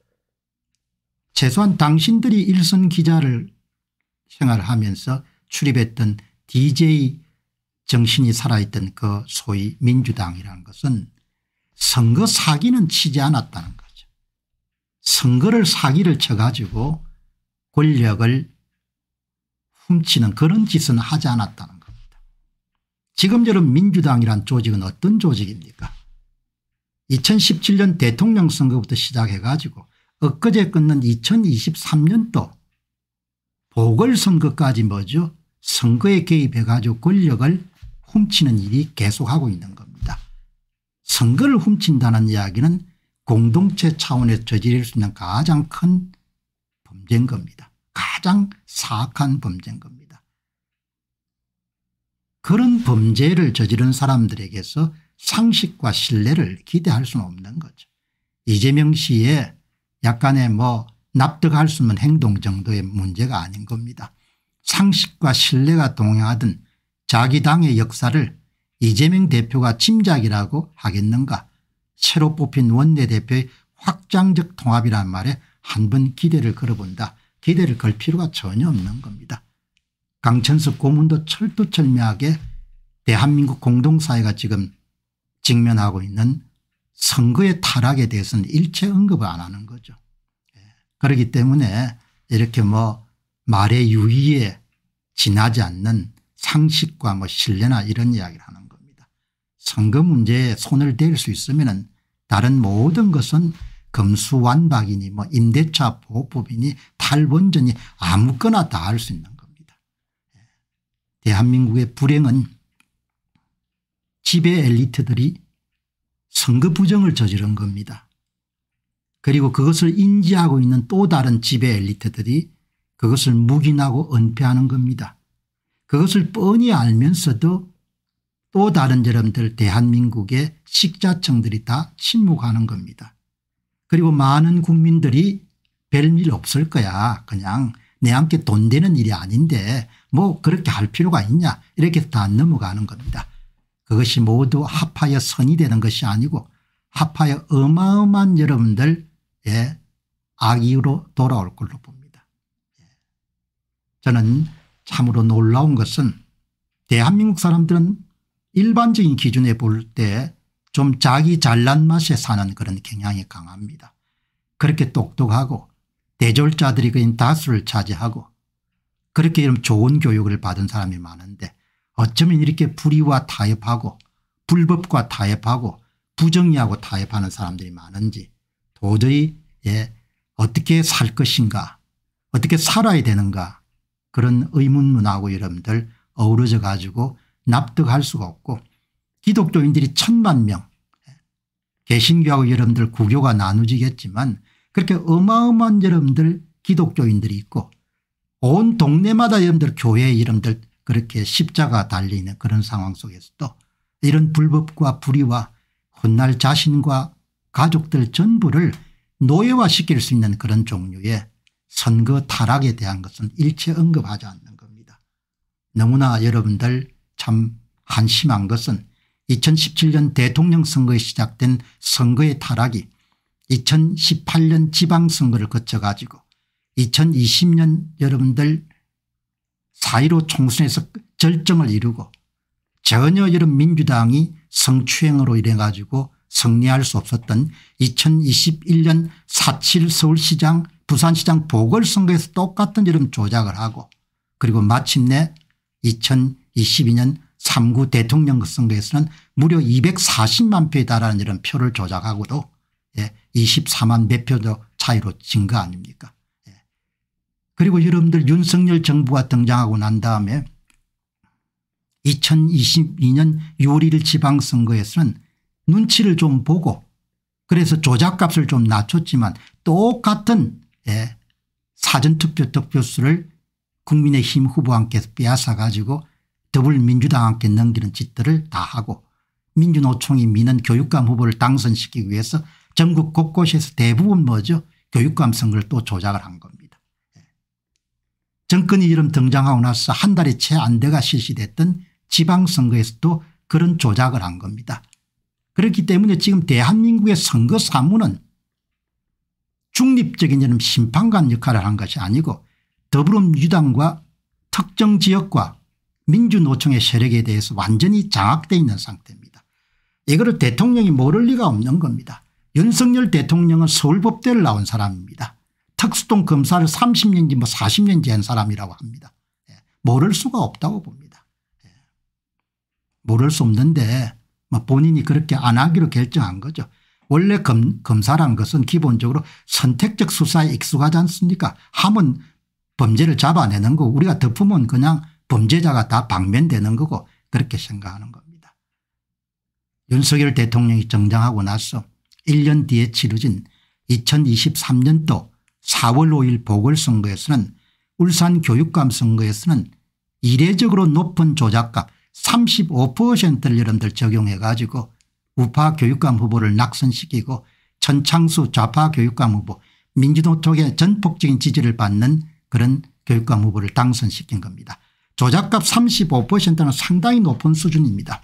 최소한 당신들이 일선 기자를 생활하면서 출입했던 DJ 정신이 살아있던 그 소위 민주당이라는 것은 선거 사기는 치지 않았다는 거죠. 선거를 사기를 쳐가지고 권력을 훔치는 그런 짓은 하지 않았다는 겁니다. 지금처럼 민주당이란 조직은 어떤 조직입니까 2017년 대통령 선거부터 시작해가지고 엊그제 끝난 2023년도 보궐선거까지 뭐죠 선거에 개입해가지고 권력을 훔치는 일이 계속하고 있는 겁니다. 선거를 훔친다는 이야기는 공동체 차원에 저지를 수 있는 가장 큰 범죄인 겁니다. 가장 사악한 범죄인 겁니다. 그런 범죄를 저지른 사람들에게서 상식과 신뢰를 기대할 수는 없는 거죠. 이재명 씨의 약간의 뭐 납득할 수 있는 행동 정도의 문제가 아닌 겁니다. 상식과 신뢰가 동행하든 자기 당의 역사를 이재명 대표가 짐작이라고 하겠는가 새로 뽑힌 원내대표의 확장적 통합이란 말에 한 번 기대를 걸어본다. 기대를 걸 필요가 전혀 없는 겁니다. 강천석 고문도 철두철미하게 대한민국 공동사회가 지금 직면하고 있는 선거의 타락에 대해서는 일체 언급을 안 하는 거죠. 예. 그렇기 때문에 이렇게 뭐 말의 유의에 지나지 않는 상식과 뭐 신뢰나 이런 이야기를 하는 겁니다. 선거 문제에 손을 댈 수 있으면 다른 모든 것은 금수완박이니 뭐 임대차 보호법이니 탈원전이 아무거나 다 할 수 있는 겁니다. 예. 대한민국의 불행은 지배 엘리트들이 선거 부정을 저지른 겁니다. 그리고 그것을 인지하고 있는 또 다른 지배 엘리트들이 그것을 묵인하고 은폐하는 겁니다. 그것을 뻔히 알면서도 또 다른 여러분들 대한민국의 식자청들이다 침묵하는 겁니다. 그리고 많은 국민들이 별일 없을 거야 그냥 내한테 돈 되는 일이 아닌데 뭐 그렇게 할 필요가 있냐 이렇게 다 넘어가는 겁니다. 그것이 모두 합하여 선이 되는 것이 아니고 합하여 어마어마한 여러분들의 예, 악의로 돌아올 걸로 봅니다. 예. 저는 참으로 놀라운 것은 대한민국 사람들은 일반적인 기준에 볼 때 좀 자기 잘난 맛에 사는 그런 경향이 강합니다. 그렇게 똑똑하고 대졸자들이 그인 다수를 차지하고 그렇게 이런 좋은 교육을 받은 사람이 많은데 어쩌면 이렇게 불의와 타협하고 불법과 타협하고 부정의하고 타협하는 사람들이 많은지 도저히 예, 어떻게 살 것인가 어떻게 살아야 되는가 그런 의문문하고 여러분들 어우러져 가지고 납득할 수가 없고 기독교인들이 천만 명 개신교하고 여러분들 구교가 나누지겠지만 그렇게 어마어마한 여러분들 기독교인들이 있고 온 동네마다 여러분들 교회 이름들 그렇게 십자가 달리는 그런 상황 속에서도 이런 불법과 불의와 훗날 자신과 가족들 전부를 노예화시킬 수 있는 그런 종류의 선거 타락에 대한 것은 일체 언급하지 않는 겁니다. 너무나 여러분들 참 한심한 것은 2017년 대통령 선거에 시작된 선거의 타락이 2018년 지방선거를 거쳐가지고 2020년 여러분들 사1로 총선에서 절정을 이루고 전혀 이런 민주당이 성추행으로 인해 가지고 승리할 수 없었던 2021년 4.7 서울시장 부산시장 보궐선거에서 똑같은 이름 조작을 하고 그리고 마침내 2022년 3구 대통령 선거에서는 무려 240만 표에 달하는 이런 표를 조작하고도 예, 24만 몇표 차이로 진 거 아닙니까 예. 그리고 여러분들 윤석열 정부가 등장하고 난 다음에 2022년 6월 1일 지방선거에서는 눈치를 좀 보고 그래서 조작값을 좀 낮췄지만 똑같은 예. 사전투표 득표수를 국민의힘 후보한테 빼앗아 가지고 더불민주당한테 넘기는 짓들을 다 하고 민주노총이 미는 교육감 후보를 당선시키기 위해서 전국 곳곳에서 대부분 뭐죠 교육감 선거를 또 조작을 한 겁니다. 예. 정권이 이름 등장하고 나서 한 달이 채 안 돼가 실시됐던 지방선거에서도 그런 조작을 한 겁니다. 그렇기 때문에 지금 대한민국의 선거 사무는 중립적인 이런 심판관 역할을 한 것이 아니고 더불어민주당과 특정 지역과 민주노총의 세력에 대해서 완전히 장악되어 있는 상태입니다. 이거를 대통령이 모를 리가 없는 겁니다. 윤석열 대통령은 서울법대를 나온 사람입니다. 특수동 검사를 30년지 뭐 40년지 한 사람이라고 합니다. 예, 모를 수가 없다고 봅니다. 예, 모를 수 없는데 뭐 본인이 그렇게 안 하기로 결정한 거죠. 원래 검, 검사란 것은 기본적으로 선택적 수사에 익숙하지 않습니까 함은 범죄를 잡아내는 거 우리가 덮으면 그냥 범죄자가 다 방면되는 거고 그렇게 생각하는 겁니다. 윤석열 대통령이 정장하고 나서 1년 뒤에 치러진 2023년도 4월 5일 보궐선거에서는 울산 교육감 선거에서는 이례적으로 높은 조작값 35%를 여러분들 적용해 가지고 우파 교육감 후보를 낙선시키고 천창수 좌파 교육감 후보 민주노총의 전폭적인 지지를 받는 그런 교육감 후보를 당선시킨 겁니다. 조작값 35%는 상당히 높은 수준입니다.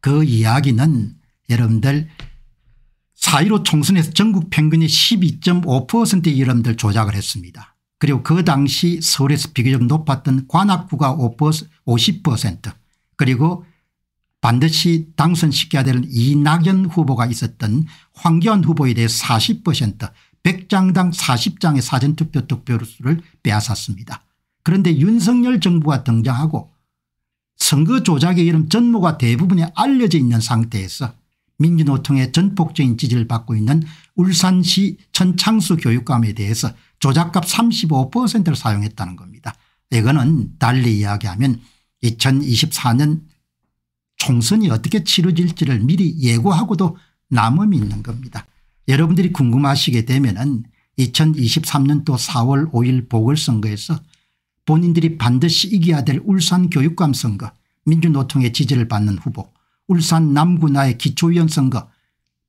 그 이야기는 여러분들 4.15 총선에서 전국 평균이 12.5%의 여러분들 조작을 했습니다. 그리고 그 당시 서울에서 비교적 높았던 관악구가 50% 그리고 반드시 당선시켜야 되는 이낙연 후보가 있었던 황교안 후보에 대해 40% 100장당 40장의 사전투표 득표수를 빼앗았습니다. 그런데 윤석열 정부가 등장하고 선거 조작의 이름 전모가 대부분이 알려져 있는 상태에서 민주노총의 전폭적인 지지를 받고 있는 울산시 천창수 교육감에 대해서 조작값 35%를 사용했다는 겁니다. 이거는 달리 이야기하면 2024년 총선이 어떻게 치러질지를 미리 예고하고도 남음이 있는 겁니다. 여러분들이 궁금하시게 되면 은 2023년도 4월 5일 보궐선거에서 본인들이 반드시 이겨야 될 울산 교육감 선거 민주노총의 지지를 받는 후보 울산 남구나의 기초위원 선거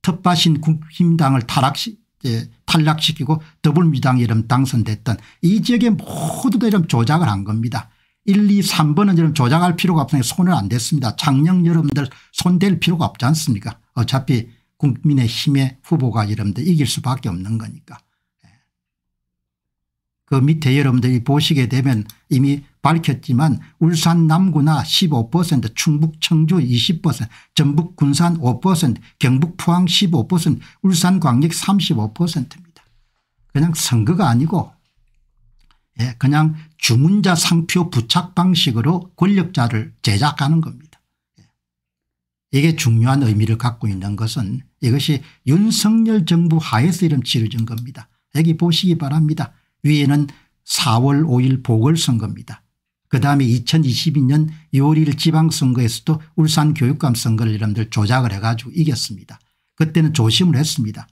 텃밭인 국힘당을 타락시, 예, 탈락시키고 더불민주당 이름 당선됐던 이 지역의 모두 다 이름 조작을 한 겁니다. 1, 2, 3번은 여러분 조작할 필요가 없으니 손을 안 댔습니다. 작년 여러분들 손 댈 필요가 없지 않습니까 어차피 국민의힘의 후보가 여러분들 이길 수밖에 없는 거니까. 예. 그 밑에 여러분들이 보시게 되면 이미 밝혔지만 울산 남구나 15% 충북 청주 20% 전북 군산 5% 경북 포항 15% 울산 광역 35%입니다. 그냥 선거가 아니고 예, 그냥 주문자 상표 부착 방식으로 권력자를 제작하는 겁니다. 예. 이게 중요한 의미를 갖고 있는 것은 이것이 윤석열 정부 하에서 이름 치르진 겁니다. 여기 보시기 바랍니다. 위에는 4월 5일 보궐선거입니다. 그 다음에 2022년 6월 1일 지방선거에서도 울산교육감 선거를 여러분들 조작을 해가지고 이겼습니다. 그때는 조심을 했습니다.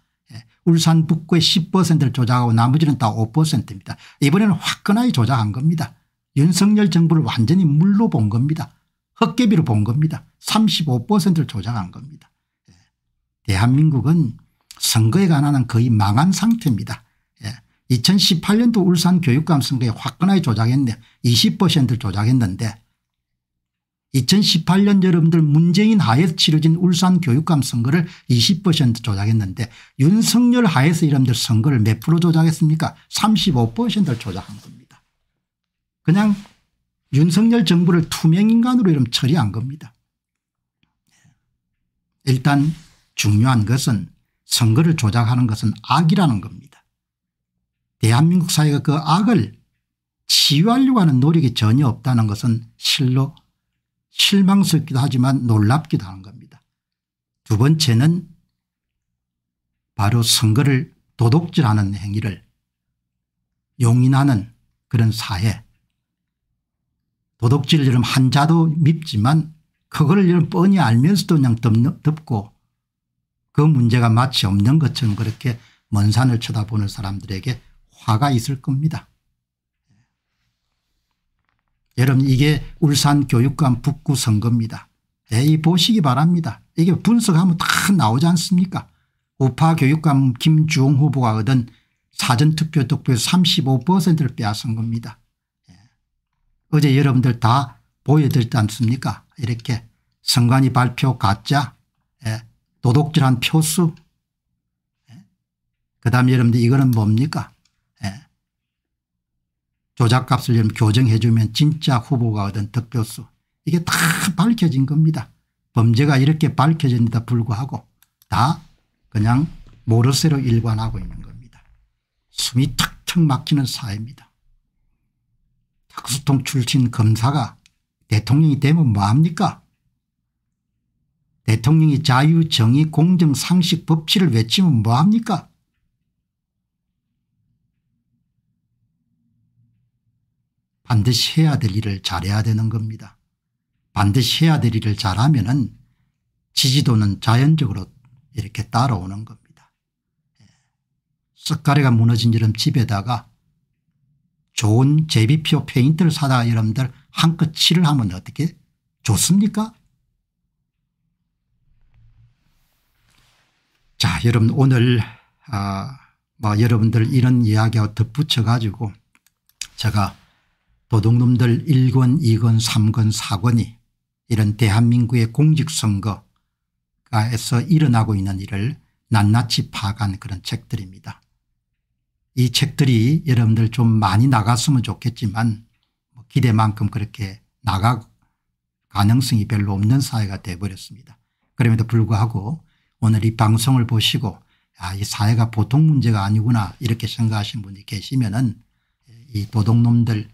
울산 북구의 10%를 조작하고 나머지는 다 5%입니다. 이번에는 화끈하게 조작한 겁니다. 윤석열 정부를 완전히 물로 본 겁니다. 헛개비로 본 겁니다. 35%를 조작한 겁니다. 예. 대한민국은 선거에 관한 거의 망한 상태입니다. 2018년도 예. 울산 교육감 선거에 화끈하게 조작했는데 20%를 조작했는데 2018년 여러분들 문재인 하에서 치러진 울산 교육감 선거를 20% 조작했는데 윤석열 하에서 여러분들 선거를 몇 프로 조작했습니까 35%를 조작한 겁니다. 그냥 윤석열 정부를 투명인간으로 이름 처리한 겁니다. 일단 중요한 것은 선거를 조작하는 것은 악이라는 겁니다. 대한민국 사회가 그 악을 치유하려고 하는 노력이 전혀 없다는 것은 실로 실망스럽기도 하지만 놀랍기도 하는 겁니다. 두 번째는 바로 선거를 도둑질하는 행위를 용인하는 그런 사회 도둑질을 이름 한자도 밉지만 그걸 이름 뻔히 알면서도 그냥 덮고 그 문제가 마치 없는 것처럼 그렇게 먼 산을 쳐다보는 사람들에게 화가 있을 겁니다. 여러분 이게 울산 교육감 북구 선거입니다. 에이 보시기 바랍니다. 이게 분석하면 다 나오지 않습니까 우파 교육감 김주홍 후보가 얻은 사전투표 득표에 35%를 빼앗은 겁니다. 예. 어제 여러분들 다 보여드렸지 않습니까 이렇게 선관위 발표 가짜 예. 도둑질한 표수 예. 그다음 여러분들 이거는 뭡니까 조작값을 교정해 주면 진짜 후보가 얻은 득표수 이게 다 밝혀진 겁니다. 범죄가 이렇게 밝혀진데도 불구하고 다 그냥 모르쇠로 일관하고 있는 겁니다. 숨이 탁탁 막히는 사회입니다. 특수통 출신 검사가 대통령이 되면 뭐합니까 대통령이 자유, 정의, 공정, 상식, 법치를 외치면 뭐합니까 반드시 해야 될 일을 잘해야 되는 겁니다. 반드시 해야 될 일을 잘하면 은 지지도는 자연적으로 이렇게 따라오는 겁니다. 석가래가 예. 무너진 여름 집에다가 좋은 제비표 페인트를 사다 가 여러분들 한껏 칠을 하면 어떻게 좋습니까? 자 여러분 오늘 아, 뭐 여러분들 이런 이야기와 덧붙여 가지고 제가 도둑놈들 1권 2권 3권 4권이 이런 대한민국의 공직선거가에서 일어나고 있는 일을 낱낱이 파악한 그런 책들입니다. 이 책들이 여러분들 좀 많이 나갔으면 좋겠지만 뭐 기대만큼 그렇게 나가 가능성이 별로 없는 사회가 되어버렸습니다. 그럼에도 불구하고 오늘 이 방송을 보시고 아, 이 사회가 보통 문제가 아니구나 이렇게 생각하신 분이 계시면은 이 도둑놈들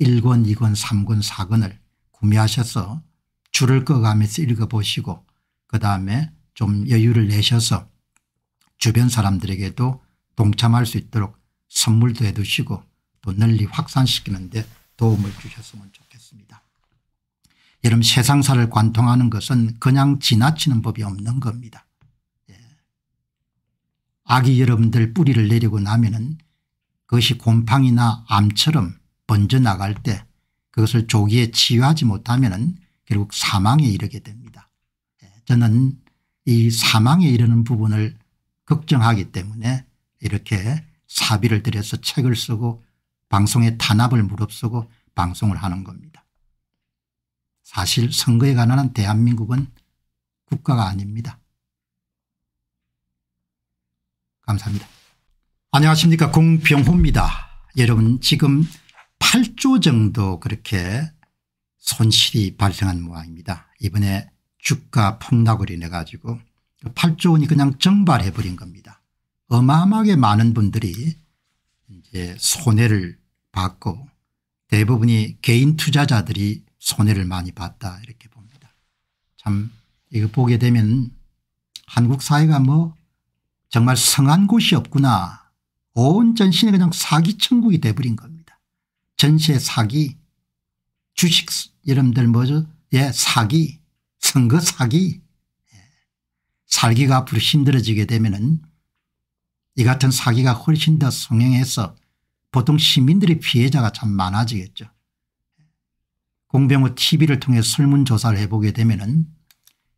1권 2권 3권 4권을 구매하셔서 줄을 꺼가면서 읽어보시고 그다음에 좀 여유를 내셔서 주변 사람들에게도 동참할 수 있도록 선물도 해두시고 또 널리 확산시키는 데 도움을 주셨으면 좋겠습니다. 여러분 세상사를 관통하는 것은 그냥 지나치는 법이 없는 겁니다. 예. 악이 여러분들 뿌리를 내리고 나면 은 그것이 곰팡이나 암처럼 번져나갈 때 그것을 조기에 치유하지 못하면 결국 사망에 이르게 됩니다. 예, 저는 이 사망에 이르는 부분을 걱정하기 때문에 이렇게 사비를 들여서 책을 쓰고 방송에 탄압을 무릅쓰고 방송을 하는 겁니다. 사실 선거에 관한 대한민국은 국가가 아닙니다. 감사합니다. 안녕하십니까 공병호입니다. 여러분 지금 8조 정도 그렇게 손실이 발생한 모양입니다. 이번에 주가 폭락을 인해 가지고 8조 그 원이 그냥 정발해 버린 겁니다. 어마어마하게 많은 분들이 이제 손해를 받고 대부분이 개인 투자자들이 손해를 많이 봤다 이렇게 봅니다. 참 이거 보게 되면 한국 사회가 뭐 정말 성한 곳이 없구나 온 전신이 그냥 사기 천국이 돼버린 겁니다. 전세 사기 주식 이름들 뭐죠 예 사기 선거 사기 예. 살기가 앞으로 힘들어지게 되면 은이 같은 사기가 훨씬 더 성행해서 보통 시민들의 피해자가 참 많아지겠죠. 공병호 tv를 통해 설문조사를 해보게 되면 은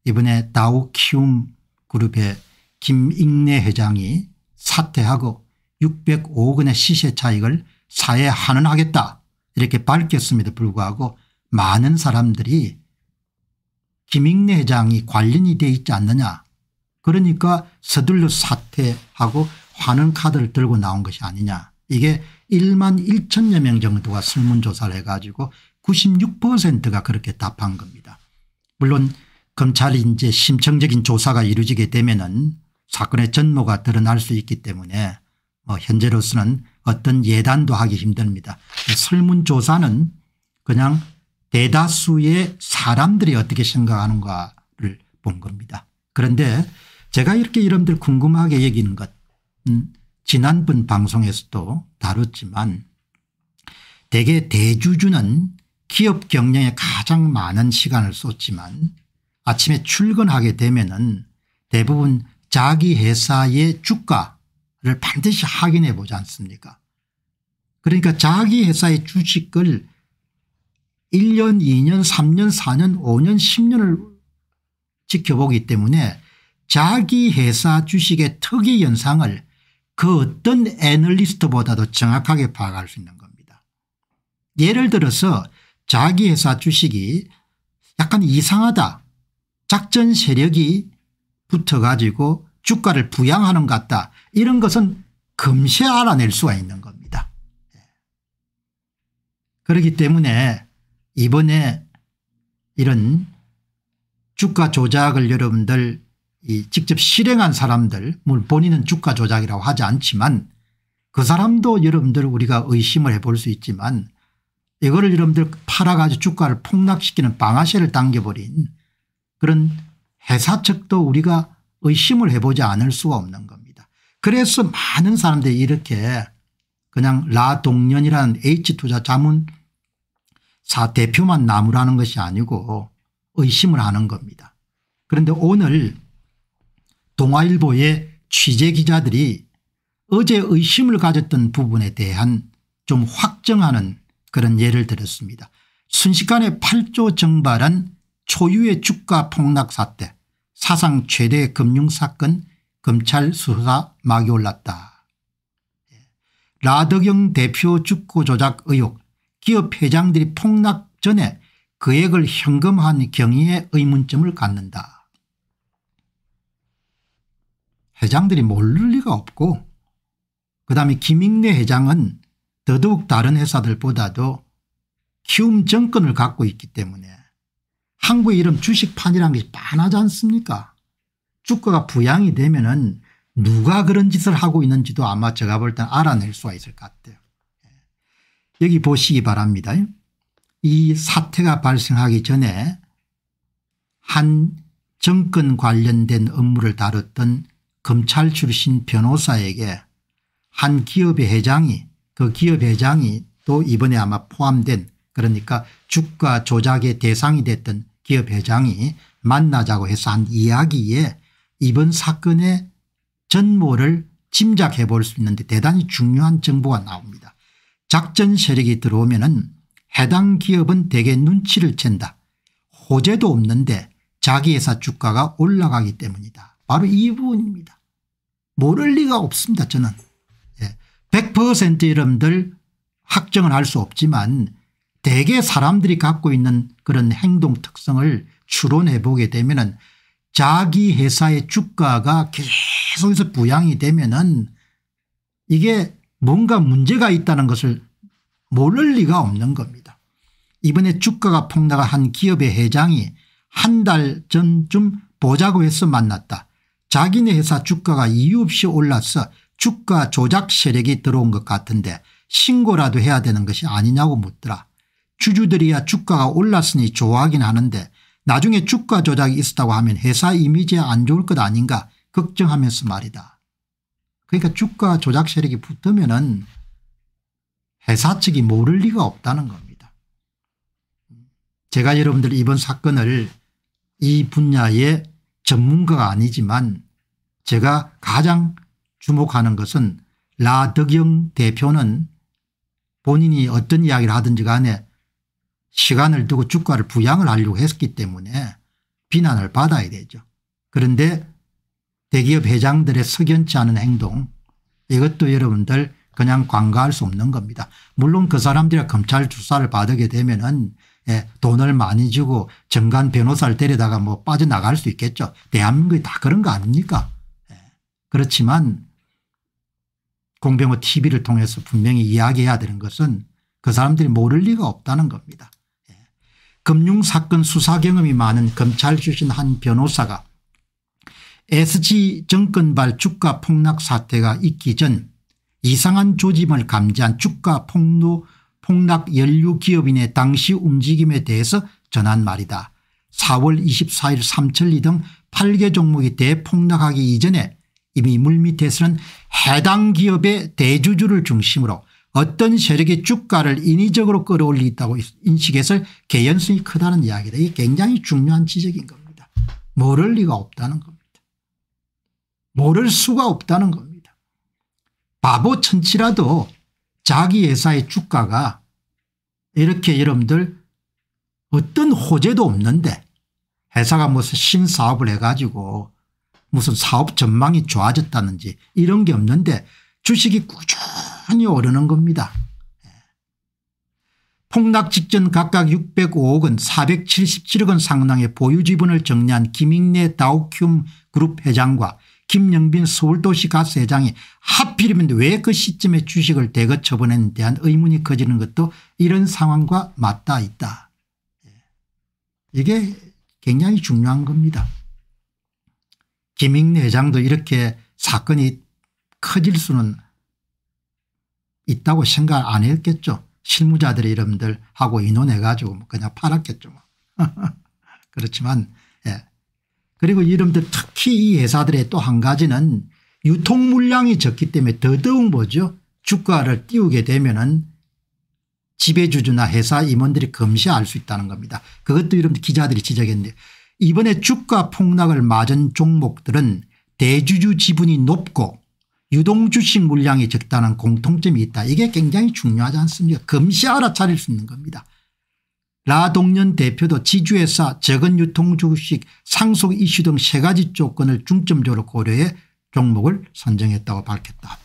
이번에 다우 키움 그룹의 김익래 회장이 사퇴하고 605억 원의 시세 차익을 사회에 한원하겠다 이렇게 밝혔음에도 불구하고 많은 사람들이 김익래 회장이 관련이 돼 있지 않느냐 그러니까 서둘러 사퇴하고 환원 카드를 들고 나온 것이 아니냐 이게 1만 1천여 명 정도가 설문조사를 해가지고 96%가 그렇게 답한 겁니다. 물론 검찰이 이제 심층적인 조사가 이루어지게 되면은 사건의 전모가 드러날 수 있기 때문에 뭐 현재로서는 어떤 예단도 하기 힘듭니다. 설문조사는 그냥 대다수의 사람들이 어떻게 생각하는가를 본 겁니다. 그런데 제가 이렇게 여러분들 궁금하게 얘기하는것 음, 지난번 방송에서도 다뤘지만 대개 대주주는 기업 경영에 가장 많은 시간을 쏟지만 아침에 출근하게 되면 은 대부분 자기 회사의 주가 를 반드시 확인해 보지 않습니까 그러니까 자기 회사의 주식을 1년 2년 3년 4년 5년 10년을 지켜보기 때문에 자기 회사 주식의 특이 현상을 그 어떤 애널리스트보다도 정확하게 파악할 수 있는 겁니다. 예를 들어서 자기 회사 주식이 약간 이상하다 작전 세력이 붙어가지고 주가를 부양하는 것 같다 이런 것은 금세 알아낼 수가 있는 겁니다. 예. 그렇기 때문에 이번에 이런 주가 조작을 여러분들 직접 실행한 사람들 물 본인은 주가 조작이라고 하지 않지만 그 사람도 여러분들 우리가 의심을 해볼 수 있지만 이거를 여러분들 팔아가지고 주가를 폭락시키는 방아쇠를 당겨버린 그런 회사 측도 우리가 의심을 해보지 않을 수가 없는 겁니다. 그래서 많은 사람들이 이렇게 그냥 라동년이라는 H투자 자문 사 대표만 나무라는 것이 아니고 의심을 하는 겁니다. 그런데 오늘 동아일보의 취재 기자들이 어제 의심을 가졌던 부분에 대한 좀 확정하는 그런 예를 들었습니다. 순식간에 8조 정발한 초유의 주가 폭락 사태 사상 최대 금융사건 검찰 수사 막이 올랐다. 예. 라덕영 대표 주고 조작 의혹 기업 회장들이 폭락 전에 그 액을 현금한 경위에 의문점을 갖는다. 회장들이 모를 리가 없고 그다음에 김익래 회장은 더더욱 다른 회사들보다도 키움 정권을 갖고 있기 때문에 한국의 이름 주식판이라는 게많아지 않습니까 주가가 부양이 되면은 누가 그런 짓을 하고 있는지도 아마 제가 볼땐 알아낼 수가 있을 것 같아요. 예. 여기 보시기 바랍니다. 이 사태가 발생하기 전에 한 정권 관련된 업무를 다뤘던 검찰 출신 변호사에게 한 기업의 회장이 그 기업 회장이 또 이번에 아마 포함된 그러니까 주가 조작의 대상이 됐던 기업 회장이 만나자고 해서 한 이야기에 이번 사건의 전모를 짐작해 볼 수 있는데 대단히 중요한 정보가 나옵니다. 작전 세력이 들어오면 은 해당 기업은 대개 눈치를 챈다. 호재도 없는데 자기 회사 주가가 올라가기 때문이다. 바로 이 부분입니다. 모를 리가 없습니다 저는. 100% 여러분들 확정을할 수 없지만 대개 사람들이 갖고 있는 그런 행동 특성을 추론해 보게 되면 은 자기 회사의 주가가 계속해서 부양이 되면은 이게 뭔가 문제가 있다는 것을 모를 리가 없는 겁니다. 이번에 주가가 폭락한 한 기업의 회장이 한 달 전쯤 보자고 해서 만났다. 자기네 회사 주가가 이유 없이 올랐어 주가 조작 세력이 들어온 것 같은데 신고라도 해야 되는 것이 아니냐고 묻더라. 주주들이야 주가가 올랐으니 좋아하긴 하는데 나중에 주가 조작이 있었다고 하면 회사 이미지에 안 좋을 것 아닌가 걱정하면서 말이다. 그러니까 주가 조작 세력이 붙으면 은 회사 측이 모를 리가 없다는 겁니다. 제가 여러분들 이번 사건을 이 분야의 전문가가 아니지만 제가 가장 주목하는 것은 라덕영 대표는 본인이 어떤 이야기를 하든지 간에 시간을 두고 주가를 부양을 하려고 했기 때문에 비난을 받아야 되죠. 그런데 대기업 회장들의 석연치 않은 행동 이것도 여러분들 그냥 관가할 수 없는 겁니다. 물론 그 사람들이 검찰 조사를 받게 되면 은 예, 돈을 많이 주고 정관 변호사를 데려다가 뭐 빠져나갈 수 있겠죠. 대한민국이 다 그런 거 아닙니까 예. 그렇지만 공병호 tv를 통해서 분명히 이야기해야 되는 것은 그 사람들이 모를 리가 없다는 겁니다. 금융사건 수사 경험이 많은 검찰 출신 한 변호사가 SG 정권발 주가 폭락 사태가 있기 전 이상한 조짐을 감지한 주가 폭로 폭락 연료 기업인의 당시 움직임에 대해서 전한 말이다. 4월 24일 삼천리 등 8개 종목이 대폭락하기 이전에 이미 물밑에서는 해당 기업의 대주주를 중심으로 어떤 세력이 주가를 인위적으로 끌어올리 있다고 인식해서 개연성이 크다는 이야기다. 이게 굉장히 중요한 지적인 겁니다. 모를 리가 없다는 겁니다. 모를 수가 없다는 겁니다. 바보 천치라도 자기 회사의 주가가 이렇게 여러분들 어떤 호재도 없는데 회사가 무슨 신사업을 해가지고 무슨 사업 전망이 좋아졌다는지 이런 게 없는데 주식이 꾸준히 오르는 겁니다. 폭락 직전 각각 605억 원 477억 원 상당의 보유지분을 정리한 김익래 다우큐움 그룹 회장과 김영빈 서울도시 가스 회장이 하필이면 왜 그 시점에 주식을 대거 처분에 대한 의문이 커지는 것도 이런 상황과 맞닿 있다. 예. 이게 굉장히 중요한 겁니다. 김익래 회장도 이렇게 사건이 커질 수는 있다고 생각 안 했겠죠. 실무자들의 이름들 하고 인원해가지고 뭐 그냥 팔았겠죠. 뭐. <laughs> 그렇지만 예. 그리고 이름들 특히 이 회사들의 또 한 가지는 유통 물량이 적기 때문에 더더욱 뭐죠 주가를 띄우게 되면 은 지배주주나 회사 임원들이 검시할 수 있다는 겁니다. 그것도 이런 름 기자들이 지적했는데 이번에 주가 폭락을 맞은 종목들은 대주주 지분이 높고 유동주식 물량이 적다는 공통점이 있다. 이게 굉장히 중요하지 않습니까 금시 알아차릴 수 있는 겁니다. 라동년 대표도 지주회사 적은 유통주식 상속 이슈 등 세 가지 조건을 중점적으로 고려해 종목을 선정했다고 밝혔다.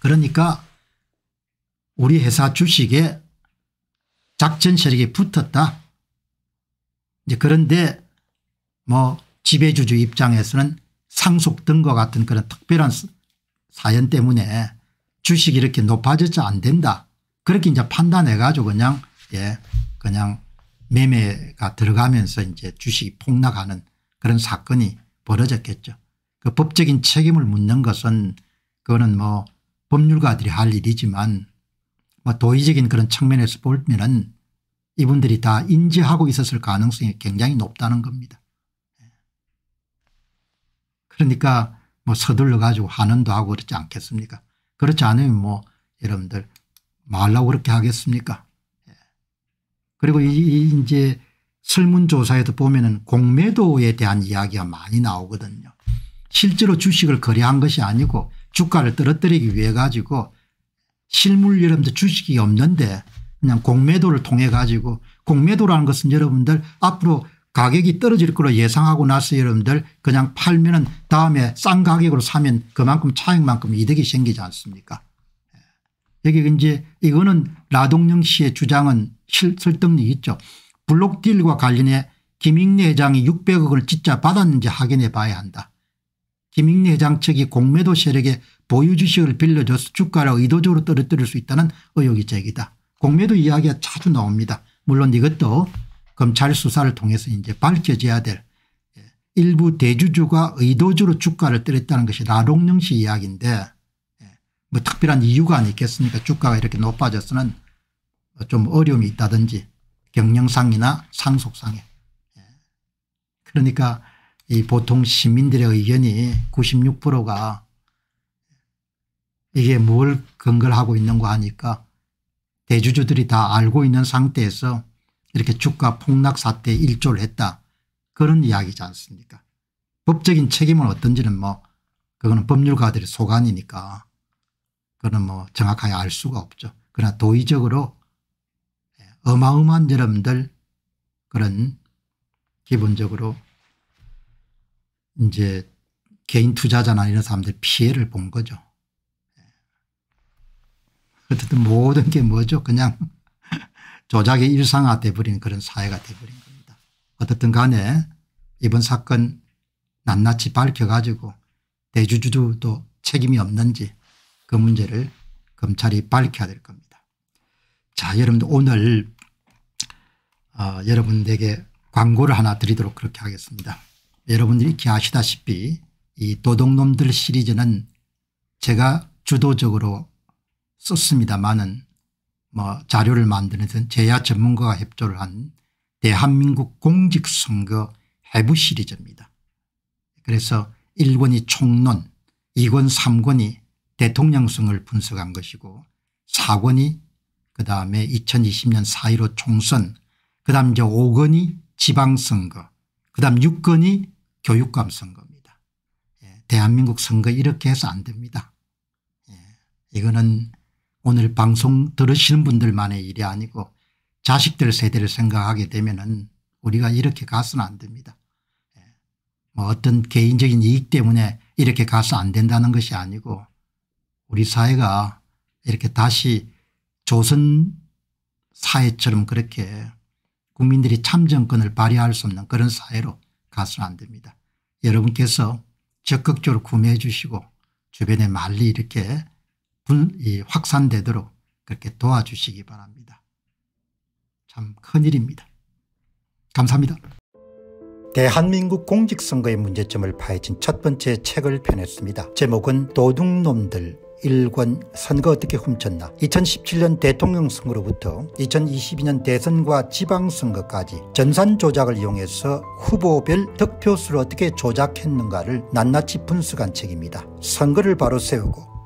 그러니까 우리 회사 주식에 작전 세력이 붙었다. 이제 그런데 뭐 지배주주 입장에서는 상속 등과 같은 그런 특별한 사연 때문에 주식이 이렇게 높아졌자 안 된다. 그렇게 이제 판단해 가지고 그냥 예 그냥 매매가 들어가면서 이제 주식이 폭락하는 그런 사건이 벌어졌겠죠. 그 법적인 책임을 묻는 것은 그거는 뭐 법률가들이 할 일이지만 뭐 도의적인 그런 측면에서 보면은 이분들이 다 인지하고 있었을 가능성이 굉장히 높다는 겁니다. 예. 그러니까 뭐 서둘러 가지고 하는도 하고 그렇지 않겠습니까 그렇지 않으면 뭐 여러분들 말라고 그렇게 하겠습니까 예. 그리고 이, 이제 설문조사에도 보면은 공매도에 대한 이야기가 많이 나오거든요 실제로 주식을 거래한 것이 아니고 주가를 떨어뜨리기 위해 가지고 실물 여러분들 주식이 없는데 그냥 공매도를 통해 가지고 공매도라는 것은 여러분들 앞으로 가격이 떨어질 거로 예상하고 나서 여러분들 그냥 팔면 은 다음에 싼 가격으로 사면 그만큼 차액만큼 이득이 생기지 않습니까 예. 여기 이제 이거는 라동영 씨의 주장은 설득력 있죠. 블록딜과 관련해 김익래 회장이 600억을 진짜 받았는지 확인해 봐야 한다. 김익래 회장 측이 공매도 세력에 보유주식을 빌려줘서 주가를 의도적으로 떨어뜨릴 수 있다는 의혹이 제기다. 공매도 이야기가 자주 나옵니다. 물론 이것도 검찰 수사를 통해서 이제 밝혀져야 될 예, 일부 대주주가 의도적으로 주가를 때렸다는 것이 나롱령 씨 이야기인데 예, 뭐 특별한 이유가 아니겠습니까 주가가 이렇게 높아져서는 좀 어려움이 있다든지 경영상이나 상속상에 예. 그러니까 이 보통 시민들의 의견이 96%가 이게 뭘 근거를 하고 있는거 하니까 대주주들이 다 알고 있는 상태에서 이렇게 주가 폭락 사태에 일조를 했다 그런 이야기지 않습니까 법적인 책임은 어떤지는 뭐 그거는 법률가들의 소관이니까 그거는 뭐 정확하게 알 수가 없죠. 그러나 도의적으로 예, 어마어마한 여러분들 그런 기본적으로 이제 개인 투자자나 이런 사람들 피해를 본 거죠. 예. 어쨌든 모든 게 뭐죠 그냥 조작의 일상화돼 버린 그런 사회가 돼 버린 겁니다. 어떻든 간에 이번 사건 낱낱이 밝혀가지고 대주주도 책임이 없는지 그 문제를 검찰이 밝혀야 될 겁니다. 자 여러분들 오늘 어, 여러분들에게 광고를 하나 드리도록 그렇게 하겠습니다. 여러분들이 이렇게 아시다시피 이 도둑놈들 시리즈는 제가 주도적으로 썼습니다만은 뭐 자료를 만드는 제야 전문가가 협조를 한 대한민국 공직선거 해부 시리즈입니다. 그래서 1권이 총론 2권 3권이 대통령성을 분석한 것이고 4권이 그다음에 2020년 4.15 총선 그다음 이제 5권이 지방선거 그다음 6권이 교육감 선거입니다. 예, 대한민국 선거 이렇게 해서 안 됩니다. 예, 이거는 오늘 방송 들으시는 분들만의 일이 아니고 자식들 세대를 생각하게 되면 은 우리가 이렇게 가서는 안 됩니다. 예. 뭐 어떤 개인적인 이익 때문에 이렇게 가서 안 된다는 것이 아니고 우리 사회가 이렇게 다시 조선 사회처럼 그렇게 국민들이 참정권을 발휘할 수 없는 그런 사회로 가서는 안 됩니다. 여러분께서 적극적으로 구매해 주시고 주변에 말리 이렇게 확산되도록 그렇게 도와주시기 바랍니다. 참 큰일입니다. 감사합니다. 대한민국 공직선거의 문제점을 파헤친 첫 번째 책을 펴냈습니다. 제목은 도둑놈들 일권 선거 어떻게 훔쳤나 2017년 대통령 선거로부터 2022년 대선과 지방선거까지 전산 조작을 이용해서 후보별 득표수를 어떻게 조작했는가를 낱낱이 분석한 책입니다. 선거를 바로 세우고